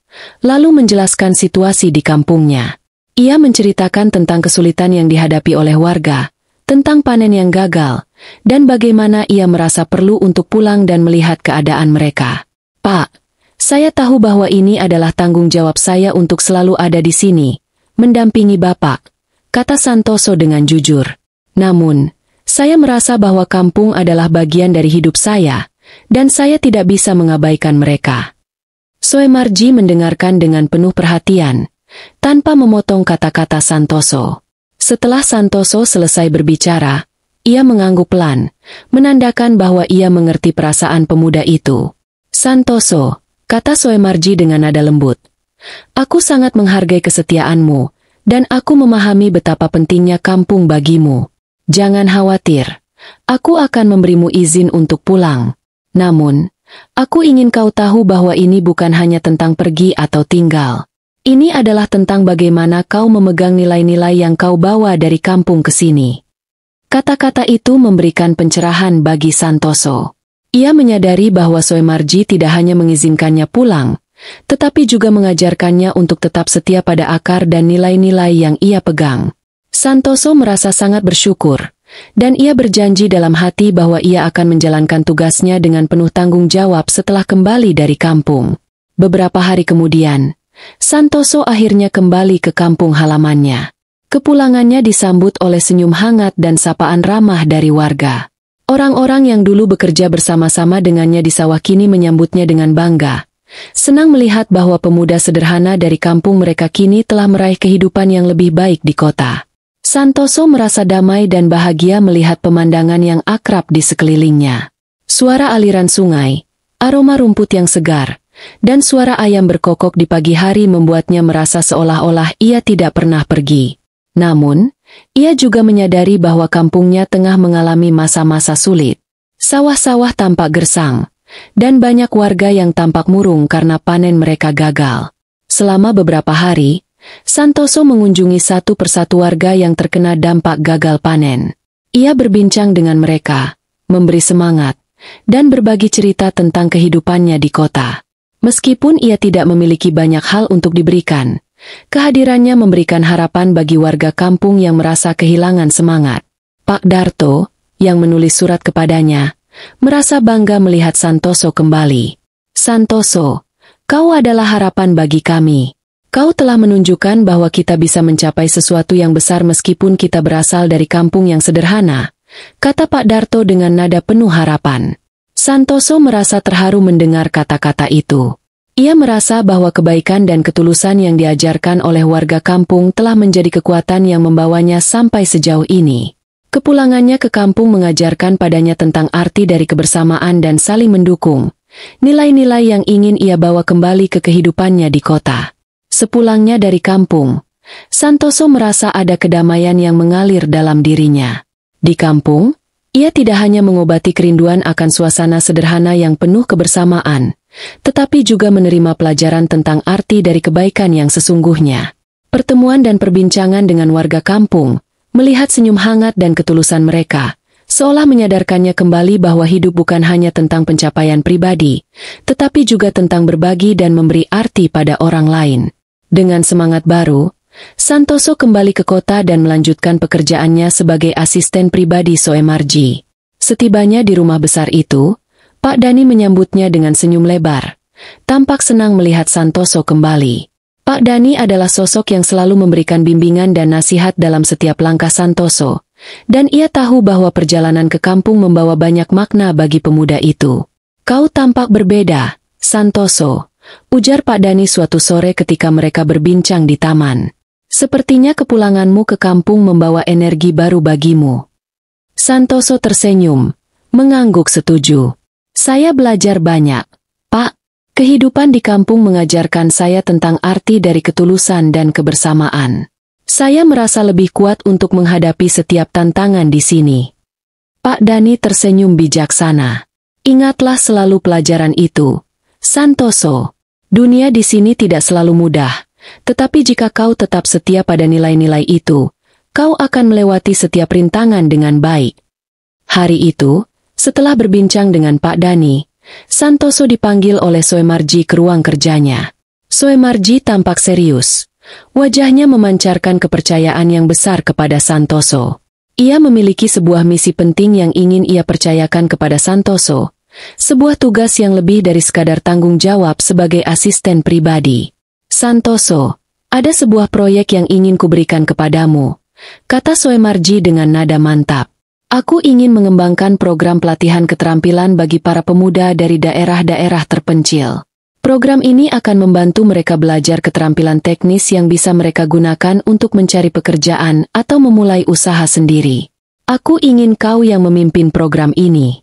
lalu menjelaskan situasi di kampungnya. Ia menceritakan tentang kesulitan yang dihadapi oleh warga, tentang panen yang gagal, dan bagaimana ia merasa perlu untuk pulang dan melihat keadaan mereka. Pak, saya tahu bahwa ini adalah tanggung jawab saya untuk selalu ada di sini, mendampingi Bapak, kata Santoso dengan jujur. Namun, saya merasa bahwa kampung adalah bagian dari hidup saya, dan saya tidak bisa mengabaikan mereka. Soemarji mendengarkan dengan penuh perhatian, tanpa memotong kata-kata Santoso. Setelah Santoso selesai berbicara, ia mengangguk pelan, menandakan bahwa ia mengerti perasaan pemuda itu. Santoso, kata Soemarji dengan nada lembut. Aku sangat menghargai kesetiaanmu, dan aku memahami betapa pentingnya kampung bagimu. Jangan khawatir, aku akan memberimu izin untuk pulang. Namun, aku ingin kau tahu bahwa ini bukan hanya tentang pergi atau tinggal. Ini adalah tentang bagaimana kau memegang nilai-nilai yang kau bawa dari kampung ke sini. Kata-kata itu memberikan pencerahan bagi Santoso. Ia menyadari bahwa Soemarji tidak hanya mengizinkannya pulang, tetapi juga mengajarkannya untuk tetap setia pada akar dan nilai-nilai yang ia pegang. Santoso merasa sangat bersyukur, dan ia berjanji dalam hati bahwa ia akan menjalankan tugasnya dengan penuh tanggung jawab setelah kembali dari kampung. Beberapa hari kemudian, Santoso akhirnya kembali ke kampung halamannya. Kepulangannya disambut oleh senyum hangat dan sapaan ramah dari warga. Orang-orang yang dulu bekerja bersama-sama dengannya di sawah kini menyambutnya dengan bangga. Senang melihat bahwa pemuda sederhana dari kampung mereka kini telah meraih kehidupan yang lebih baik di kota. Santoso merasa damai dan bahagia melihat pemandangan yang akrab di sekelilingnya. Suara aliran sungai, aroma rumput yang segar, dan suara ayam berkokok di pagi hari membuatnya merasa seolah-olah ia tidak pernah pergi. Namun, ia juga menyadari bahwa kampungnya tengah mengalami masa-masa sulit. Sawah-sawah tampak gersang, dan banyak warga yang tampak murung karena panen mereka gagal. Selama beberapa hari, Santoso mengunjungi satu persatu warga yang terkena dampak gagal panen. Ia berbincang dengan mereka, memberi semangat, dan berbagi cerita tentang kehidupannya di kota. Meskipun ia tidak memiliki banyak hal untuk diberikan, kehadirannya memberikan harapan bagi warga kampung yang merasa kehilangan semangat. Pak Darto, yang menulis surat kepadanya, merasa bangga melihat Santoso kembali. Santoso, kau adalah harapan bagi kami. Kau telah menunjukkan bahwa kita bisa mencapai sesuatu yang besar meskipun kita berasal dari kampung yang sederhana, kata Pak Darto dengan nada penuh harapan. Santoso merasa terharu mendengar kata-kata itu. Ia merasa bahwa kebaikan dan ketulusan yang diajarkan oleh warga kampung telah menjadi kekuatan yang membawanya sampai sejauh ini. Kepulangannya ke kampung mengajarkan padanya tentang arti dari kebersamaan dan saling mendukung, nilai-nilai yang ingin ia bawa kembali ke kehidupannya di kota. Sepulangnya dari kampung, Santoso merasa ada kedamaian yang mengalir dalam dirinya. Di kampung, ia tidak hanya mengobati kerinduan akan suasana sederhana yang penuh kebersamaan, tetapi juga menerima pelajaran tentang arti dari kebaikan yang sesungguhnya. Pertemuan dan perbincangan dengan warga kampung, melihat senyum hangat dan ketulusan mereka, seolah menyadarkannya kembali bahwa hidup bukan hanya tentang pencapaian pribadi, tetapi juga tentang berbagi dan memberi arti pada orang lain. Dengan semangat baru, Santoso kembali ke kota dan melanjutkan pekerjaannya sebagai asisten pribadi Soemarji. Setibanya di rumah besar itu, Pak Dani menyambutnya dengan senyum lebar. Tampak senang melihat Santoso kembali. Pak Dani adalah sosok yang selalu memberikan bimbingan dan nasihat dalam setiap langkah Santoso, dan ia tahu bahwa perjalanan ke kampung membawa banyak makna bagi pemuda itu. Kau tampak berbeda, Santoso, ujar Pak Dani suatu sore ketika mereka berbincang di taman. Sepertinya kepulanganmu ke kampung membawa energi baru bagimu. Santoso tersenyum, mengangguk setuju. Saya belajar banyak, Pak. Kehidupan di kampung mengajarkan saya tentang arti dari ketulusan dan kebersamaan. Saya merasa lebih kuat untuk menghadapi setiap tantangan di sini. Pak Dani tersenyum bijaksana. Ingatlah selalu pelajaran itu. Santoso, dunia di sini tidak selalu mudah, tetapi jika kau tetap setia pada nilai-nilai itu, kau akan melewati setiap rintangan dengan baik. Hari itu, setelah berbincang dengan Pak Dani, Santoso dipanggil oleh Soe Marji ke ruang kerjanya. Soe Marji tampak serius. Wajahnya memancarkan kepercayaan yang besar kepada Santoso. Ia memiliki sebuah misi penting yang ingin ia percayakan kepada Santoso, sebuah tugas yang lebih dari sekadar tanggung jawab sebagai asisten pribadi. Santoso, ada sebuah proyek yang ingin kuberikan kepadamu, kata Soemarji dengan nada mantap. Aku ingin mengembangkan program pelatihan keterampilan bagi para pemuda dari daerah-daerah terpencil. Program ini akan membantu mereka belajar keterampilan teknis yang bisa mereka gunakan untuk mencari pekerjaan atau memulai usaha sendiri. Aku ingin kau yang memimpin program ini.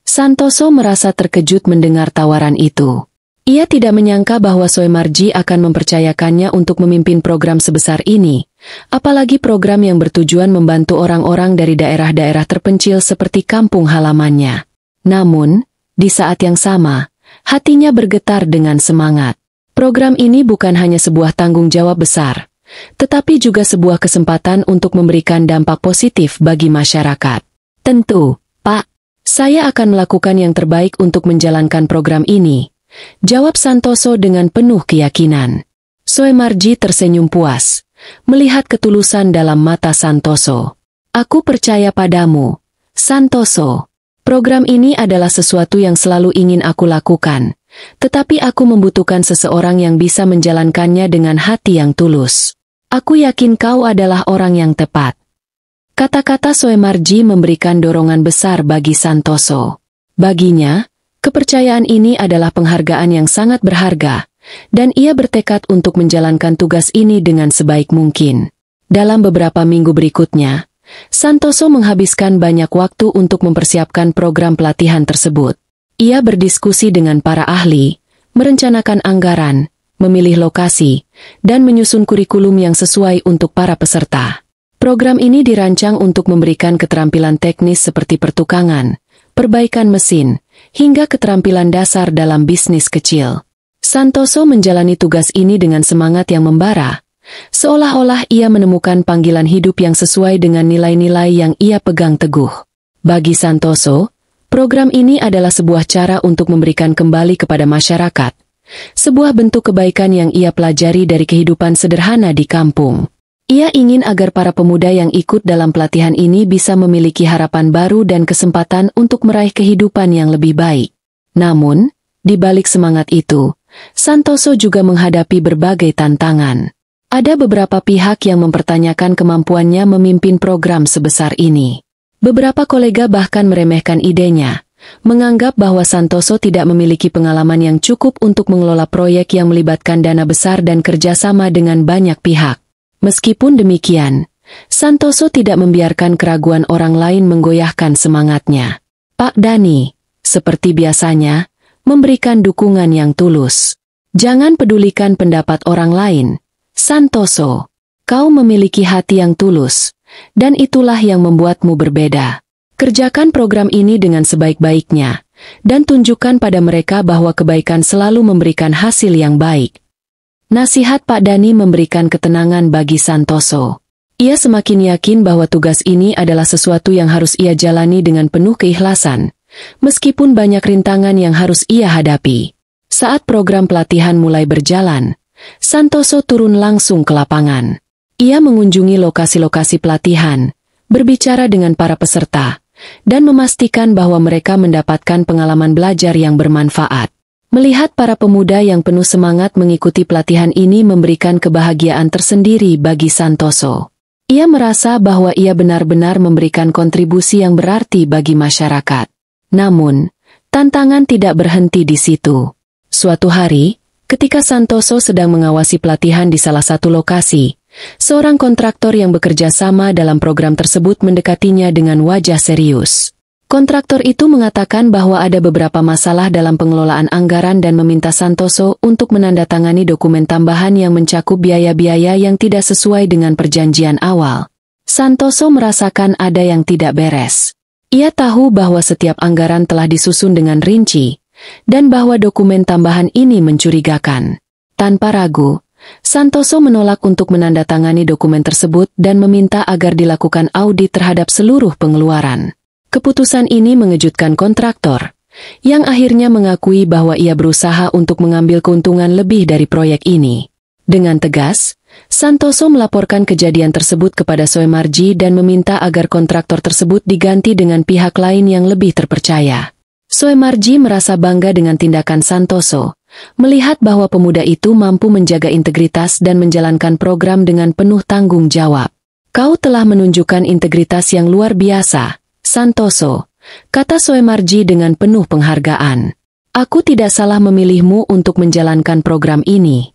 Santoso merasa terkejut mendengar tawaran itu. Ia tidak menyangka bahwa Soemarji akan mempercayakannya untuk memimpin program sebesar ini, apalagi program yang bertujuan membantu orang-orang dari daerah-daerah terpencil seperti kampung halamannya. Namun, di saat yang sama, hatinya bergetar dengan semangat. Program ini bukan hanya sebuah tanggung jawab besar, tetapi juga sebuah kesempatan untuk memberikan dampak positif bagi masyarakat. Tentu, Pak, saya akan melakukan yang terbaik untuk menjalankan program ini Jawab Santoso dengan penuh keyakinan. Soe Soemarji tersenyum puas, melihat ketulusan dalam mata Santoso. Aku percaya padamu, Santoso. Program ini adalah sesuatu yang selalu ingin aku lakukan, tetapi aku membutuhkan seseorang yang bisa menjalankannya dengan hati yang tulus. Aku yakin kau adalah orang yang tepat. Kata-kata Soe Soemarji memberikan dorongan besar bagi Santoso. Baginya, Kepercayaan ini adalah penghargaan yang sangat berharga, dan ia bertekad untuk menjalankan tugas ini dengan sebaik mungkin. Dalam beberapa minggu berikutnya, Santoso menghabiskan banyak waktu untuk mempersiapkan program pelatihan tersebut. Ia berdiskusi dengan para ahli, merencanakan anggaran, memilih lokasi, dan menyusun kurikulum yang sesuai untuk para peserta. Program ini dirancang untuk memberikan keterampilan teknis seperti pertukangan, perbaikan mesin, hingga keterampilan dasar dalam bisnis kecil. Santoso menjalani tugas ini dengan semangat yang membara, seolah-olah ia menemukan panggilan hidup yang sesuai dengan nilai-nilai yang ia pegang teguh. Bagi Santoso, program ini adalah sebuah cara untuk memberikan kembali kepada masyarakat, sebuah bentuk kebaikan yang ia pelajari dari kehidupan sederhana di kampung. Ia ingin agar para pemuda yang ikut dalam pelatihan ini bisa memiliki harapan baru dan kesempatan untuk meraih kehidupan yang lebih baik. Namun, di balik semangat itu, Santoso juga menghadapi berbagai tantangan. Ada beberapa pihak yang mempertanyakan kemampuannya memimpin program sebesar ini. Beberapa kolega bahkan meremehkan idenya, menganggap bahwa Santoso tidak memiliki pengalaman yang cukup untuk mengelola proyek yang melibatkan dana besar dan kerjasama dengan banyak pihak. Meskipun demikian, Santoso tidak membiarkan keraguan orang lain menggoyahkan semangatnya. Pak Dani, seperti biasanya, memberikan dukungan yang tulus. Jangan pedulikan pendapat orang lain. Santoso, kau memiliki hati yang tulus, dan itulah yang membuatmu berbeda. Kerjakan program ini dengan sebaik-baiknya, dan tunjukkan pada mereka bahwa kebaikan selalu memberikan hasil yang baik. Nasihat Pak Dani memberikan ketenangan bagi Santoso. Ia semakin yakin bahwa tugas ini adalah sesuatu yang harus ia jalani dengan penuh keikhlasan, meskipun banyak rintangan yang harus ia hadapi. Saat program pelatihan mulai berjalan, Santoso turun langsung ke lapangan. Ia mengunjungi lokasi-lokasi pelatihan, berbicara dengan para peserta, dan memastikan bahwa mereka mendapatkan pengalaman belajar yang bermanfaat. Melihat para pemuda yang penuh semangat mengikuti pelatihan ini memberikan kebahagiaan tersendiri bagi Santoso. Ia merasa bahwa ia benar-benar memberikan kontribusi yang berarti bagi masyarakat. Namun, tantangan tidak berhenti di situ. Suatu hari, ketika Santoso sedang mengawasi pelatihan di salah satu lokasi, seorang kontraktor yang bekerja sama dalam program tersebut mendekatinya dengan wajah serius. Kontraktor itu mengatakan bahwa ada beberapa masalah dalam pengelolaan anggaran dan meminta Santoso untuk menandatangani dokumen tambahan yang mencakup biaya-biaya yang tidak sesuai dengan perjanjian awal. Santoso merasakan ada yang tidak beres. Ia tahu bahwa setiap anggaran telah disusun dengan rinci, dan bahwa dokumen tambahan ini mencurigakan. Tanpa ragu, Santoso menolak untuk menandatangani dokumen tersebut dan meminta agar dilakukan audit terhadap seluruh pengeluaran. Keputusan ini mengejutkan kontraktor, yang akhirnya mengakui bahwa ia berusaha untuk mengambil keuntungan lebih dari proyek ini. Dengan tegas, Santoso melaporkan kejadian tersebut kepada Soemarji dan meminta agar kontraktor tersebut diganti dengan pihak lain yang lebih terpercaya. Soemarji merasa bangga dengan tindakan Santoso, melihat bahwa pemuda itu mampu menjaga integritas dan menjalankan program dengan penuh tanggung jawab. Kau telah menunjukkan integritas yang luar biasa, Santoso, kata Soemarji dengan penuh penghargaan. Aku tidak salah memilihmu untuk menjalankan program ini.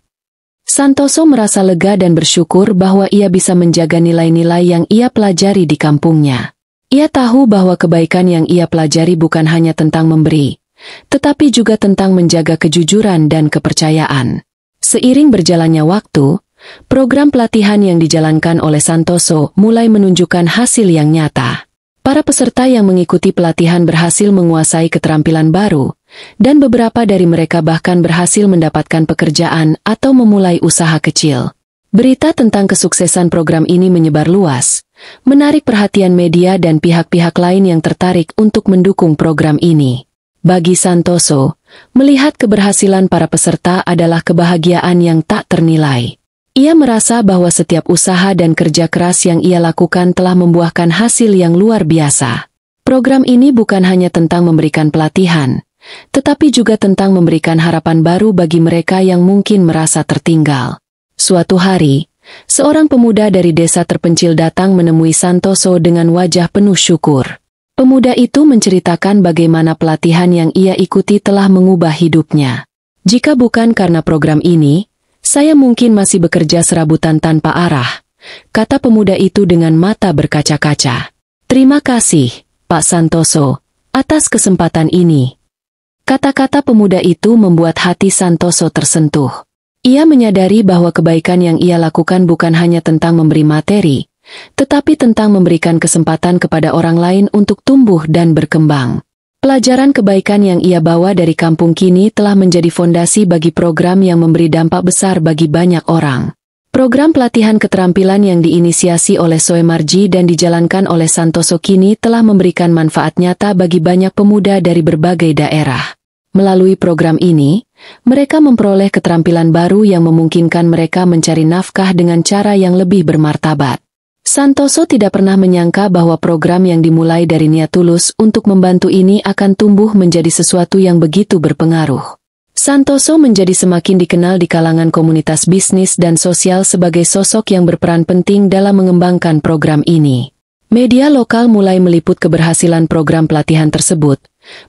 Santoso merasa lega dan bersyukur bahwa ia bisa menjaga nilai-nilai yang ia pelajari di kampungnya. Ia tahu bahwa kebaikan yang ia pelajari bukan hanya tentang memberi, tetapi juga tentang menjaga kejujuran dan kepercayaan. Seiring berjalannya waktu, program pelatihan yang dijalankan oleh Santoso mulai menunjukkan hasil yang nyata. Para peserta yang mengikuti pelatihan berhasil menguasai keterampilan baru, dan beberapa dari mereka bahkan berhasil mendapatkan pekerjaan atau memulai usaha kecil. Berita tentang kesuksesan program ini menyebar luas, menarik perhatian media dan pihak-pihak lain yang tertarik untuk mendukung program ini. Bagi Santoso, melihat keberhasilan para peserta adalah kebahagiaan yang tak ternilai. Ia merasa bahwa setiap usaha dan kerja keras yang ia lakukan telah membuahkan hasil yang luar biasa. Program ini bukan hanya tentang memberikan pelatihan, tetapi juga tentang memberikan harapan baru bagi mereka yang mungkin merasa tertinggal. Suatu hari, seorang pemuda dari desa terpencil datang menemui Santoso dengan wajah penuh syukur. Pemuda itu menceritakan bagaimana pelatihan yang ia ikuti telah mengubah hidupnya. Jika bukan karena program ini, saya mungkin masih bekerja serabutan tanpa arah, kata pemuda itu dengan mata berkaca-kaca. Terima kasih, Pak Santoso, atas kesempatan ini. Kata-kata pemuda itu membuat hati Santoso tersentuh. Ia menyadari bahwa kebaikan yang ia lakukan bukan hanya tentang memberi materi, tetapi tentang memberikan kesempatan kepada orang lain untuk tumbuh dan berkembang. Pelajaran kebaikan yang ia bawa dari kampung kini telah menjadi fondasi bagi program yang memberi dampak besar bagi banyak orang. Program pelatihan keterampilan yang diinisiasi oleh Soemarji dan dijalankan oleh Santoso kini telah memberikan manfaat nyata bagi banyak pemuda dari berbagai daerah. Melalui program ini, mereka memperoleh keterampilan baru yang memungkinkan mereka mencari nafkah dengan cara yang lebih bermartabat. Santoso tidak pernah menyangka bahwa program yang dimulai dari niat tulus untuk membantu ini akan tumbuh menjadi sesuatu yang begitu berpengaruh. Santoso menjadi semakin dikenal di kalangan komunitas bisnis dan sosial sebagai sosok yang berperan penting dalam mengembangkan program ini. Media lokal mulai meliput keberhasilan program pelatihan tersebut,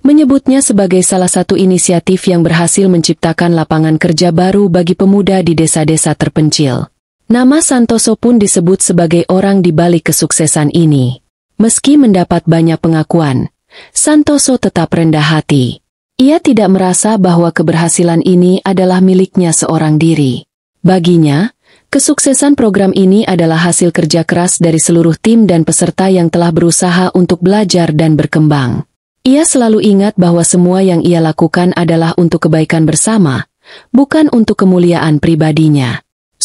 menyebutnya sebagai salah satu inisiatif yang berhasil menciptakan lapangan kerja baru bagi pemuda di desa-desa terpencil. Nama Santoso pun disebut sebagai orang di balik kesuksesan ini. Meski mendapat banyak pengakuan, Santoso tetap rendah hati. Ia tidak merasa bahwa keberhasilan ini adalah miliknya seorang diri. Baginya, kesuksesan program ini adalah hasil kerja keras dari seluruh tim dan peserta yang telah berusaha untuk belajar dan berkembang. Ia selalu ingat bahwa semua yang ia lakukan adalah untuk kebaikan bersama, bukan untuk kemuliaan pribadinya.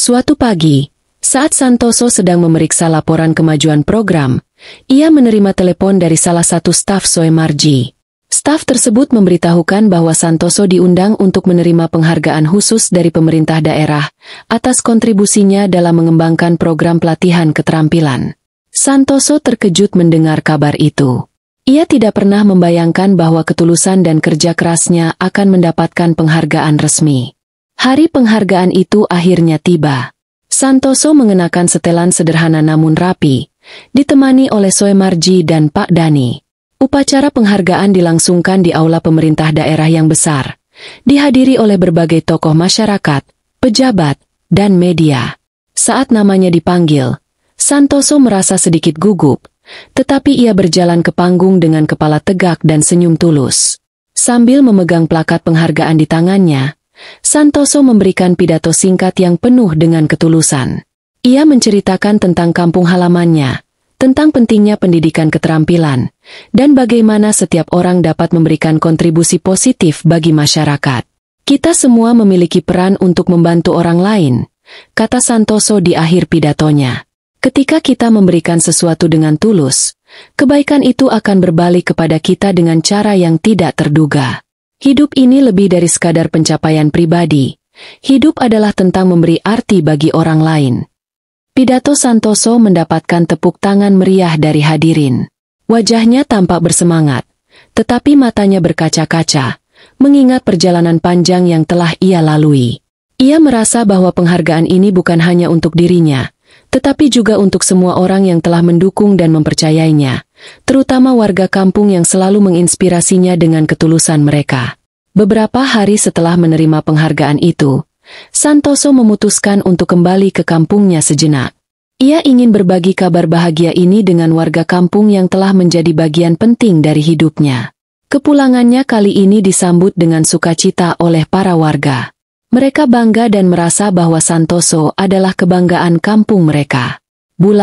Suatu pagi, saat Santoso sedang memeriksa laporan kemajuan program, ia menerima telepon dari salah satu staf Soe Marji. Staf tersebut memberitahukan bahwa Santoso diundang untuk menerima penghargaan khusus dari pemerintah daerah atas kontribusinya dalam mengembangkan program pelatihan keterampilan. Santoso terkejut mendengar kabar itu. Ia tidak pernah membayangkan bahwa ketulusan dan kerja kerasnya akan mendapatkan penghargaan resmi. Hari penghargaan itu akhirnya tiba. Santoso mengenakan setelan sederhana namun rapi, ditemani oleh Soe Marji dan Pak Dani. Upacara penghargaan dilangsungkan di aula pemerintah daerah yang besar, dihadiri oleh berbagai tokoh masyarakat, pejabat, dan media. Saat namanya dipanggil, Santoso merasa sedikit gugup, tetapi ia berjalan ke panggung dengan kepala tegak dan senyum tulus. Sambil memegang plakat penghargaan di tangannya, Santoso memberikan pidato singkat yang penuh dengan ketulusan. Ia menceritakan tentang kampung halamannya, tentang pentingnya pendidikan keterampilan, dan bagaimana setiap orang dapat memberikan kontribusi positif bagi masyarakat. Kita semua memiliki peran untuk membantu orang lain, kata Santoso di akhir pidatonya. Ketika kita memberikan sesuatu dengan tulus, kebaikan itu akan berbalik kepada kita dengan cara yang tidak terduga. Hidup ini lebih dari sekadar pencapaian pribadi. Hidup adalah tentang memberi arti bagi orang lain. Pidato Santoso mendapatkan tepuk tangan meriah dari hadirin. Wajahnya tampak bersemangat, tetapi matanya berkaca-kaca, mengingat perjalanan panjang yang telah ia lalui. Ia merasa bahwa penghargaan ini bukan hanya untuk dirinya, tetapi juga untuk semua orang yang telah mendukung dan mempercayainya terutama warga kampung yang selalu menginspirasinya dengan ketulusan mereka. Beberapa hari setelah menerima penghargaan itu, Santoso memutuskan untuk kembali ke kampungnya sejenak. Ia ingin berbagi kabar bahagia ini dengan warga kampung yang telah menjadi bagian penting dari hidupnya. Kepulangannya kali ini disambut dengan sukacita oleh para warga. Mereka bangga dan merasa bahwa Santoso adalah kebanggaan kampung mereka. Bu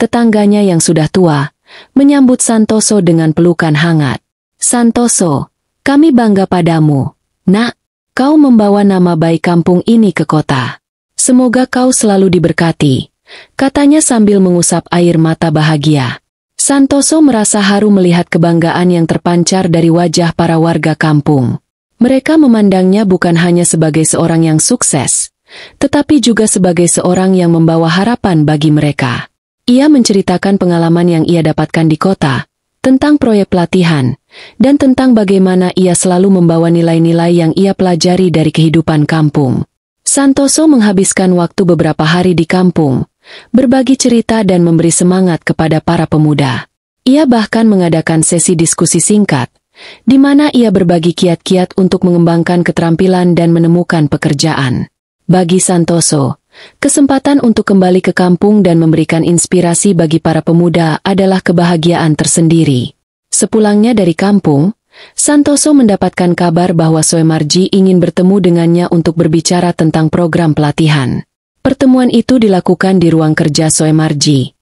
tetangganya yang sudah tua, menyambut Santoso dengan pelukan hangat. Santoso, kami bangga padamu. Nak, kau membawa nama baik kampung ini ke kota. Semoga kau selalu diberkati, katanya sambil mengusap air mata bahagia. Santoso merasa haru melihat kebanggaan yang terpancar dari wajah para warga kampung. Mereka memandangnya bukan hanya sebagai seorang yang sukses, tetapi juga sebagai seorang yang membawa harapan bagi mereka. Ia menceritakan pengalaman yang ia dapatkan di kota, tentang proyek pelatihan, dan tentang bagaimana ia selalu membawa nilai-nilai yang ia pelajari dari kehidupan kampung. Santoso menghabiskan waktu beberapa hari di kampung, berbagi cerita dan memberi semangat kepada para pemuda. Ia bahkan mengadakan sesi diskusi singkat, di mana ia berbagi kiat-kiat untuk mengembangkan keterampilan dan menemukan pekerjaan. Bagi Santoso, Kesempatan untuk kembali ke kampung dan memberikan inspirasi bagi para pemuda adalah kebahagiaan tersendiri. Sepulangnya dari kampung, Santoso mendapatkan kabar bahwa Soemarji ingin bertemu dengannya untuk berbicara tentang program pelatihan. Pertemuan itu dilakukan di ruang kerja Soemarji,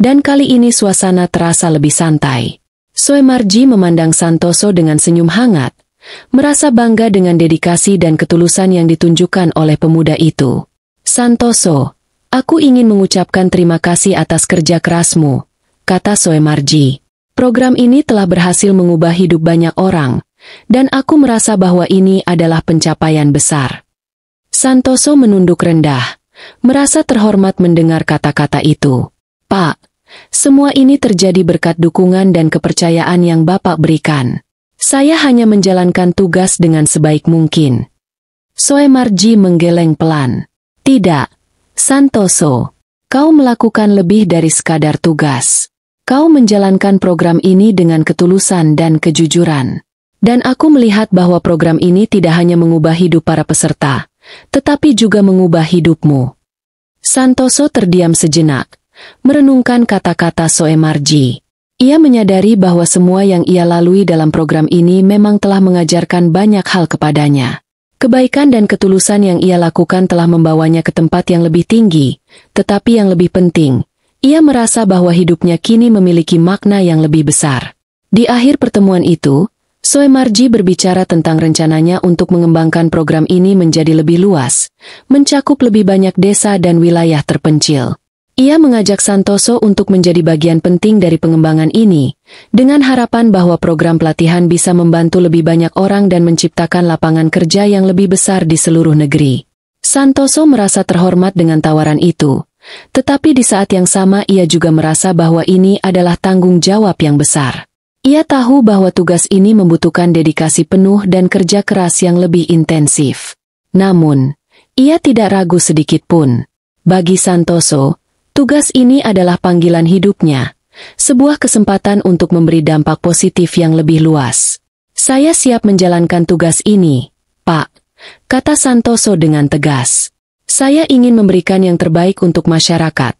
dan kali ini suasana terasa lebih santai. Soemarji memandang Santoso dengan senyum hangat, merasa bangga dengan dedikasi dan ketulusan yang ditunjukkan oleh pemuda itu. Santoso, aku ingin mengucapkan terima kasih atas kerja kerasmu, kata Soe Marji. Program ini telah berhasil mengubah hidup banyak orang, dan aku merasa bahwa ini adalah pencapaian besar. Santoso menunduk rendah, merasa terhormat mendengar kata-kata itu. Pak, semua ini terjadi berkat dukungan dan kepercayaan yang Bapak berikan. Saya hanya menjalankan tugas dengan sebaik mungkin. Soe Marji menggeleng pelan. Tidak. Santoso, kau melakukan lebih dari sekadar tugas. Kau menjalankan program ini dengan ketulusan dan kejujuran. Dan aku melihat bahwa program ini tidak hanya mengubah hidup para peserta, tetapi juga mengubah hidupmu. Santoso terdiam sejenak, merenungkan kata-kata Soemarji. Ia menyadari bahwa semua yang ia lalui dalam program ini memang telah mengajarkan banyak hal kepadanya. Kebaikan dan ketulusan yang ia lakukan telah membawanya ke tempat yang lebih tinggi, tetapi yang lebih penting, ia merasa bahwa hidupnya kini memiliki makna yang lebih besar. Di akhir pertemuan itu, Soe Marji berbicara tentang rencananya untuk mengembangkan program ini menjadi lebih luas, mencakup lebih banyak desa dan wilayah terpencil. Ia mengajak Santoso untuk menjadi bagian penting dari pengembangan ini, dengan harapan bahwa program pelatihan bisa membantu lebih banyak orang dan menciptakan lapangan kerja yang lebih besar di seluruh negeri. Santoso merasa terhormat dengan tawaran itu, tetapi di saat yang sama ia juga merasa bahwa ini adalah tanggung jawab yang besar. Ia tahu bahwa tugas ini membutuhkan dedikasi penuh dan kerja keras yang lebih intensif. Namun, ia tidak ragu sedikit pun. Bagi Santoso, Tugas ini adalah panggilan hidupnya, sebuah kesempatan untuk memberi dampak positif yang lebih luas. Saya siap menjalankan tugas ini, Pak, kata Santoso dengan tegas. Saya ingin memberikan yang terbaik untuk masyarakat,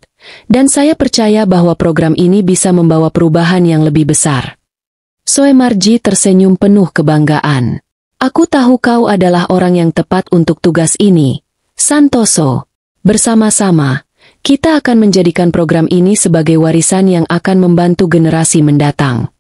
dan saya percaya bahwa program ini bisa membawa perubahan yang lebih besar. Soemarji tersenyum penuh kebanggaan. Aku tahu kau adalah orang yang tepat untuk tugas ini, Santoso. Bersama-sama, kita akan menjadikan program ini sebagai warisan yang akan membantu generasi mendatang.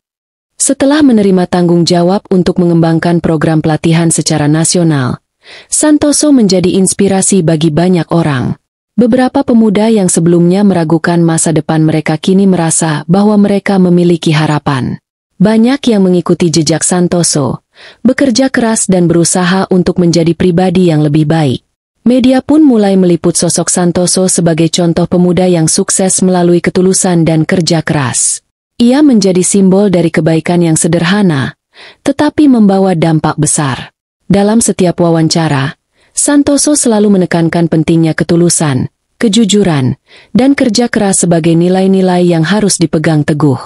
Setelah menerima tanggung jawab untuk mengembangkan program pelatihan secara nasional, Santoso menjadi inspirasi bagi banyak orang. Beberapa pemuda yang sebelumnya meragukan masa depan mereka kini merasa bahwa mereka memiliki harapan. Banyak yang mengikuti jejak Santoso, bekerja keras dan berusaha untuk menjadi pribadi yang lebih baik. Media pun mulai meliput sosok Santoso sebagai contoh pemuda yang sukses melalui ketulusan dan kerja keras. Ia menjadi simbol dari kebaikan yang sederhana, tetapi membawa dampak besar. Dalam setiap wawancara, Santoso selalu menekankan pentingnya ketulusan, kejujuran, dan kerja keras sebagai nilai-nilai yang harus dipegang teguh.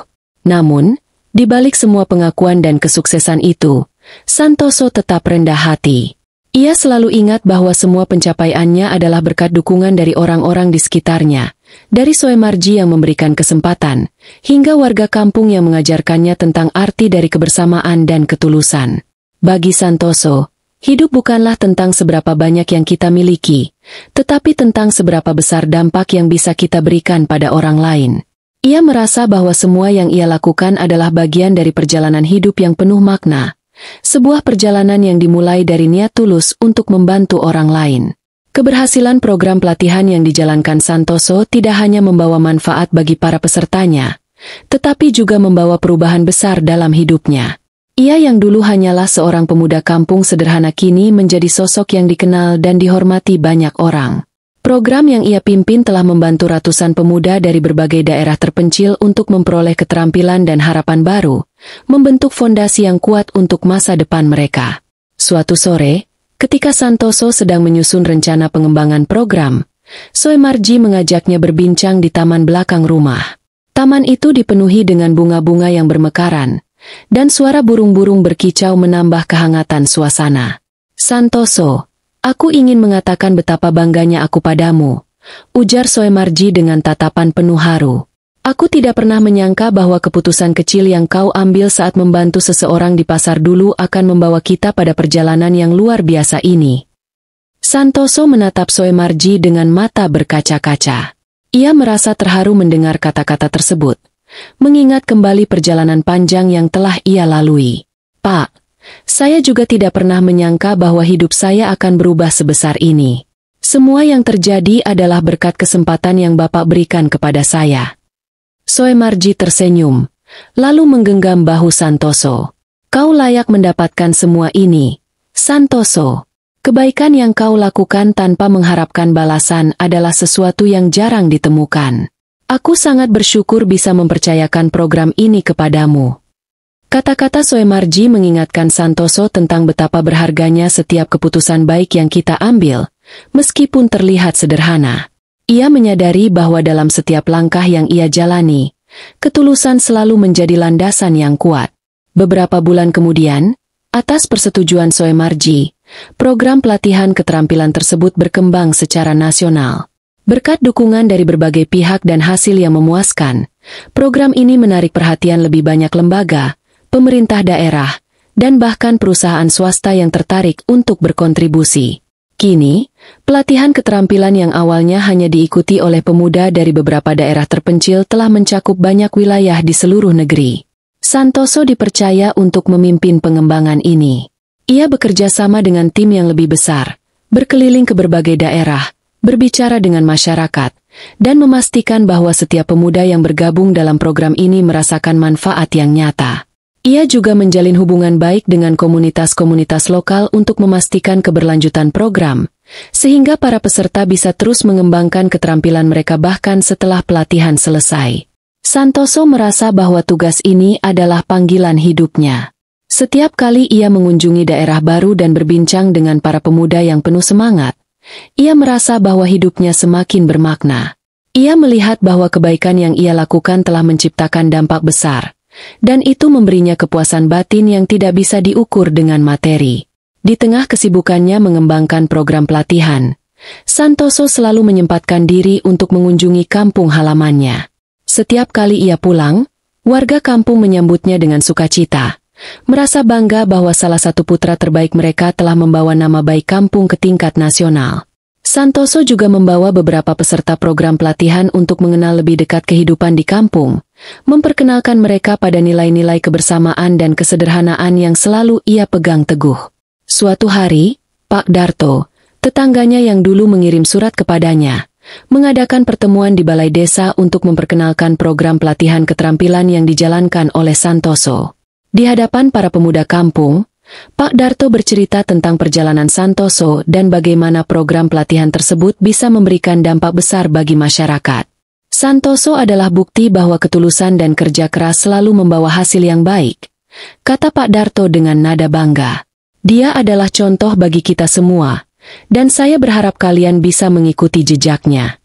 Namun, di balik semua pengakuan dan kesuksesan itu, Santoso tetap rendah hati. Ia selalu ingat bahwa semua pencapaiannya adalah berkat dukungan dari orang-orang di sekitarnya, dari Soemarji yang memberikan kesempatan, hingga warga kampung yang mengajarkannya tentang arti dari kebersamaan dan ketulusan. Bagi Santoso, hidup bukanlah tentang seberapa banyak yang kita miliki, tetapi tentang seberapa besar dampak yang bisa kita berikan pada orang lain. Ia merasa bahwa semua yang ia lakukan adalah bagian dari perjalanan hidup yang penuh makna, sebuah perjalanan yang dimulai dari niat tulus untuk membantu orang lain. Keberhasilan program pelatihan yang dijalankan Santoso tidak hanya membawa manfaat bagi para pesertanya, tetapi juga membawa perubahan besar dalam hidupnya. Ia yang dulu hanyalah seorang pemuda kampung sederhana kini menjadi sosok yang dikenal dan dihormati banyak orang. Program yang ia pimpin telah membantu ratusan pemuda dari berbagai daerah terpencil untuk memperoleh keterampilan dan harapan baru, membentuk fondasi yang kuat untuk masa depan mereka. Suatu sore, ketika Santoso sedang menyusun rencana pengembangan program, Soe Soemarji mengajaknya berbincang di taman belakang rumah. Taman itu dipenuhi dengan bunga-bunga yang bermekaran, dan suara burung-burung berkicau menambah kehangatan suasana. Santoso, aku ingin mengatakan betapa bangganya aku padamu, ujar Soe Soemarji dengan tatapan penuh haru. Aku tidak pernah menyangka bahwa keputusan kecil yang kau ambil saat membantu seseorang di pasar dulu akan membawa kita pada perjalanan yang luar biasa ini. Santoso menatap Soe Marji dengan mata berkaca-kaca. Ia merasa terharu mendengar kata-kata tersebut, mengingat kembali perjalanan panjang yang telah ia lalui. Pak, saya juga tidak pernah menyangka bahwa hidup saya akan berubah sebesar ini. Semua yang terjadi adalah berkat kesempatan yang Bapak berikan kepada saya. Marji tersenyum, lalu menggenggam bahu Santoso. Kau layak mendapatkan semua ini, Santoso. Kebaikan yang kau lakukan tanpa mengharapkan balasan adalah sesuatu yang jarang ditemukan. Aku sangat bersyukur bisa mempercayakan program ini kepadamu. Kata-kata Marji mengingatkan Santoso tentang betapa berharganya setiap keputusan baik yang kita ambil, meskipun terlihat sederhana. Ia menyadari bahwa dalam setiap langkah yang ia jalani, ketulusan selalu menjadi landasan yang kuat. Beberapa bulan kemudian, atas persetujuan Soe Marji, program pelatihan keterampilan tersebut berkembang secara nasional. Berkat dukungan dari berbagai pihak dan hasil yang memuaskan, program ini menarik perhatian lebih banyak lembaga, pemerintah daerah, dan bahkan perusahaan swasta yang tertarik untuk berkontribusi. Kini, pelatihan keterampilan yang awalnya hanya diikuti oleh pemuda dari beberapa daerah terpencil telah mencakup banyak wilayah di seluruh negeri. Santoso dipercaya untuk memimpin pengembangan ini. Ia bekerja sama dengan tim yang lebih besar, berkeliling ke berbagai daerah, berbicara dengan masyarakat, dan memastikan bahwa setiap pemuda yang bergabung dalam program ini merasakan manfaat yang nyata. Ia juga menjalin hubungan baik dengan komunitas-komunitas lokal untuk memastikan keberlanjutan program, sehingga para peserta bisa terus mengembangkan keterampilan mereka bahkan setelah pelatihan selesai. Santoso merasa bahwa tugas ini adalah panggilan hidupnya. Setiap kali ia mengunjungi daerah baru dan berbincang dengan para pemuda yang penuh semangat, ia merasa bahwa hidupnya semakin bermakna. Ia melihat bahwa kebaikan yang ia lakukan telah menciptakan dampak besar, dan itu memberinya kepuasan batin yang tidak bisa diukur dengan materi. Di tengah kesibukannya mengembangkan program pelatihan, Santoso selalu menyempatkan diri untuk mengunjungi kampung halamannya. Setiap kali ia pulang, warga kampung menyambutnya dengan sukacita, merasa bangga bahwa salah satu putra terbaik mereka telah membawa nama baik kampung ke tingkat nasional. Santoso juga membawa beberapa peserta program pelatihan untuk mengenal lebih dekat kehidupan di kampung, memperkenalkan mereka pada nilai-nilai kebersamaan dan kesederhanaan yang selalu ia pegang teguh. Suatu hari, Pak Darto, tetangganya yang dulu mengirim surat kepadanya, mengadakan pertemuan di Balai Desa untuk memperkenalkan program pelatihan keterampilan yang dijalankan oleh Santoso. Di hadapan para pemuda kampung, Pak Darto bercerita tentang perjalanan Santoso dan bagaimana program pelatihan tersebut bisa memberikan dampak besar bagi masyarakat. Santoso adalah bukti bahwa ketulusan dan kerja keras selalu membawa hasil yang baik, kata Pak Darto dengan nada bangga. Dia adalah contoh bagi kita semua, dan saya berharap kalian bisa mengikuti jejaknya.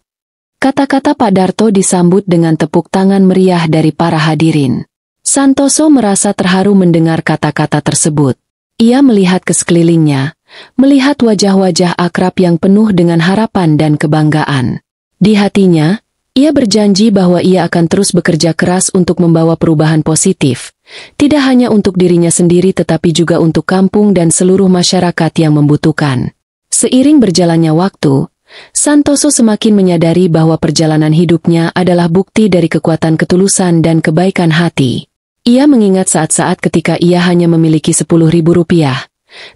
Kata-kata Pak Darto disambut dengan tepuk tangan meriah dari para hadirin. Santoso merasa terharu mendengar kata-kata tersebut. Ia melihat ke sekelilingnya, melihat wajah-wajah akrab yang penuh dengan harapan dan kebanggaan. Di hatinya, ia berjanji bahwa ia akan terus bekerja keras untuk membawa perubahan positif, tidak hanya untuk dirinya sendiri tetapi juga untuk kampung dan seluruh masyarakat yang membutuhkan. Seiring berjalannya waktu, Santoso semakin menyadari bahwa perjalanan hidupnya adalah bukti dari kekuatan ketulusan dan kebaikan hati. Ia mengingat saat-saat ketika ia hanya memiliki sepuluh ribu rupiah,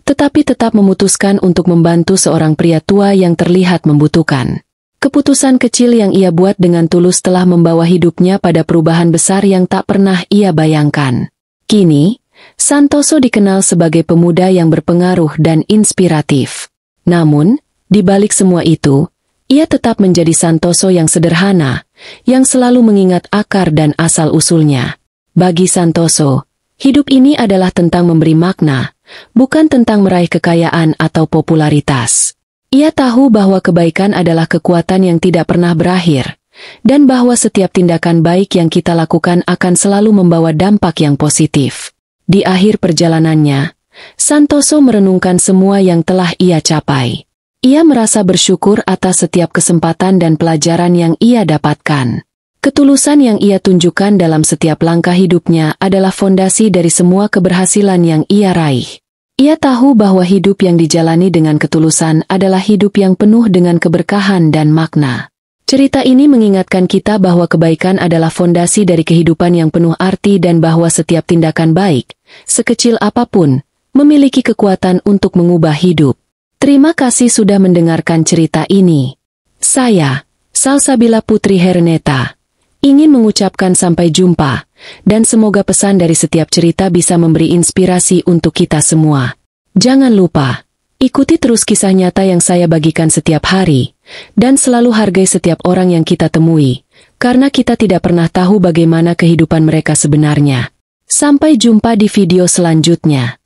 tetapi tetap memutuskan untuk membantu seorang pria tua yang terlihat membutuhkan. Keputusan kecil yang ia buat dengan tulus telah membawa hidupnya pada perubahan besar yang tak pernah ia bayangkan. Kini, Santoso dikenal sebagai pemuda yang berpengaruh dan inspiratif. Namun, di balik semua itu, ia tetap menjadi Santoso yang sederhana, yang selalu mengingat akar dan asal-usulnya. Bagi Santoso, hidup ini adalah tentang memberi makna, bukan tentang meraih kekayaan atau popularitas. Ia tahu bahwa kebaikan adalah kekuatan yang tidak pernah berakhir, dan bahwa setiap tindakan baik yang kita lakukan akan selalu membawa dampak yang positif. Di akhir perjalanannya, Santoso merenungkan semua yang telah ia capai. Ia merasa bersyukur atas setiap kesempatan dan pelajaran yang ia dapatkan. Ketulusan yang ia tunjukkan dalam setiap langkah hidupnya adalah fondasi dari semua keberhasilan yang ia raih. Ia tahu bahwa hidup yang dijalani dengan ketulusan adalah hidup yang penuh dengan keberkahan dan makna. Cerita ini mengingatkan kita bahwa kebaikan adalah fondasi dari kehidupan yang penuh arti dan bahwa setiap tindakan baik, sekecil apapun, memiliki kekuatan untuk mengubah hidup. Terima kasih sudah mendengarkan cerita ini. Saya, Salsabila Putri Herneta. Ingin mengucapkan sampai jumpa, dan semoga pesan dari setiap cerita bisa memberi inspirasi untuk kita semua. Jangan lupa, ikuti terus kisah nyata yang saya bagikan setiap hari, dan selalu hargai setiap orang yang kita temui, karena kita tidak pernah tahu bagaimana kehidupan mereka sebenarnya. Sampai jumpa di video selanjutnya.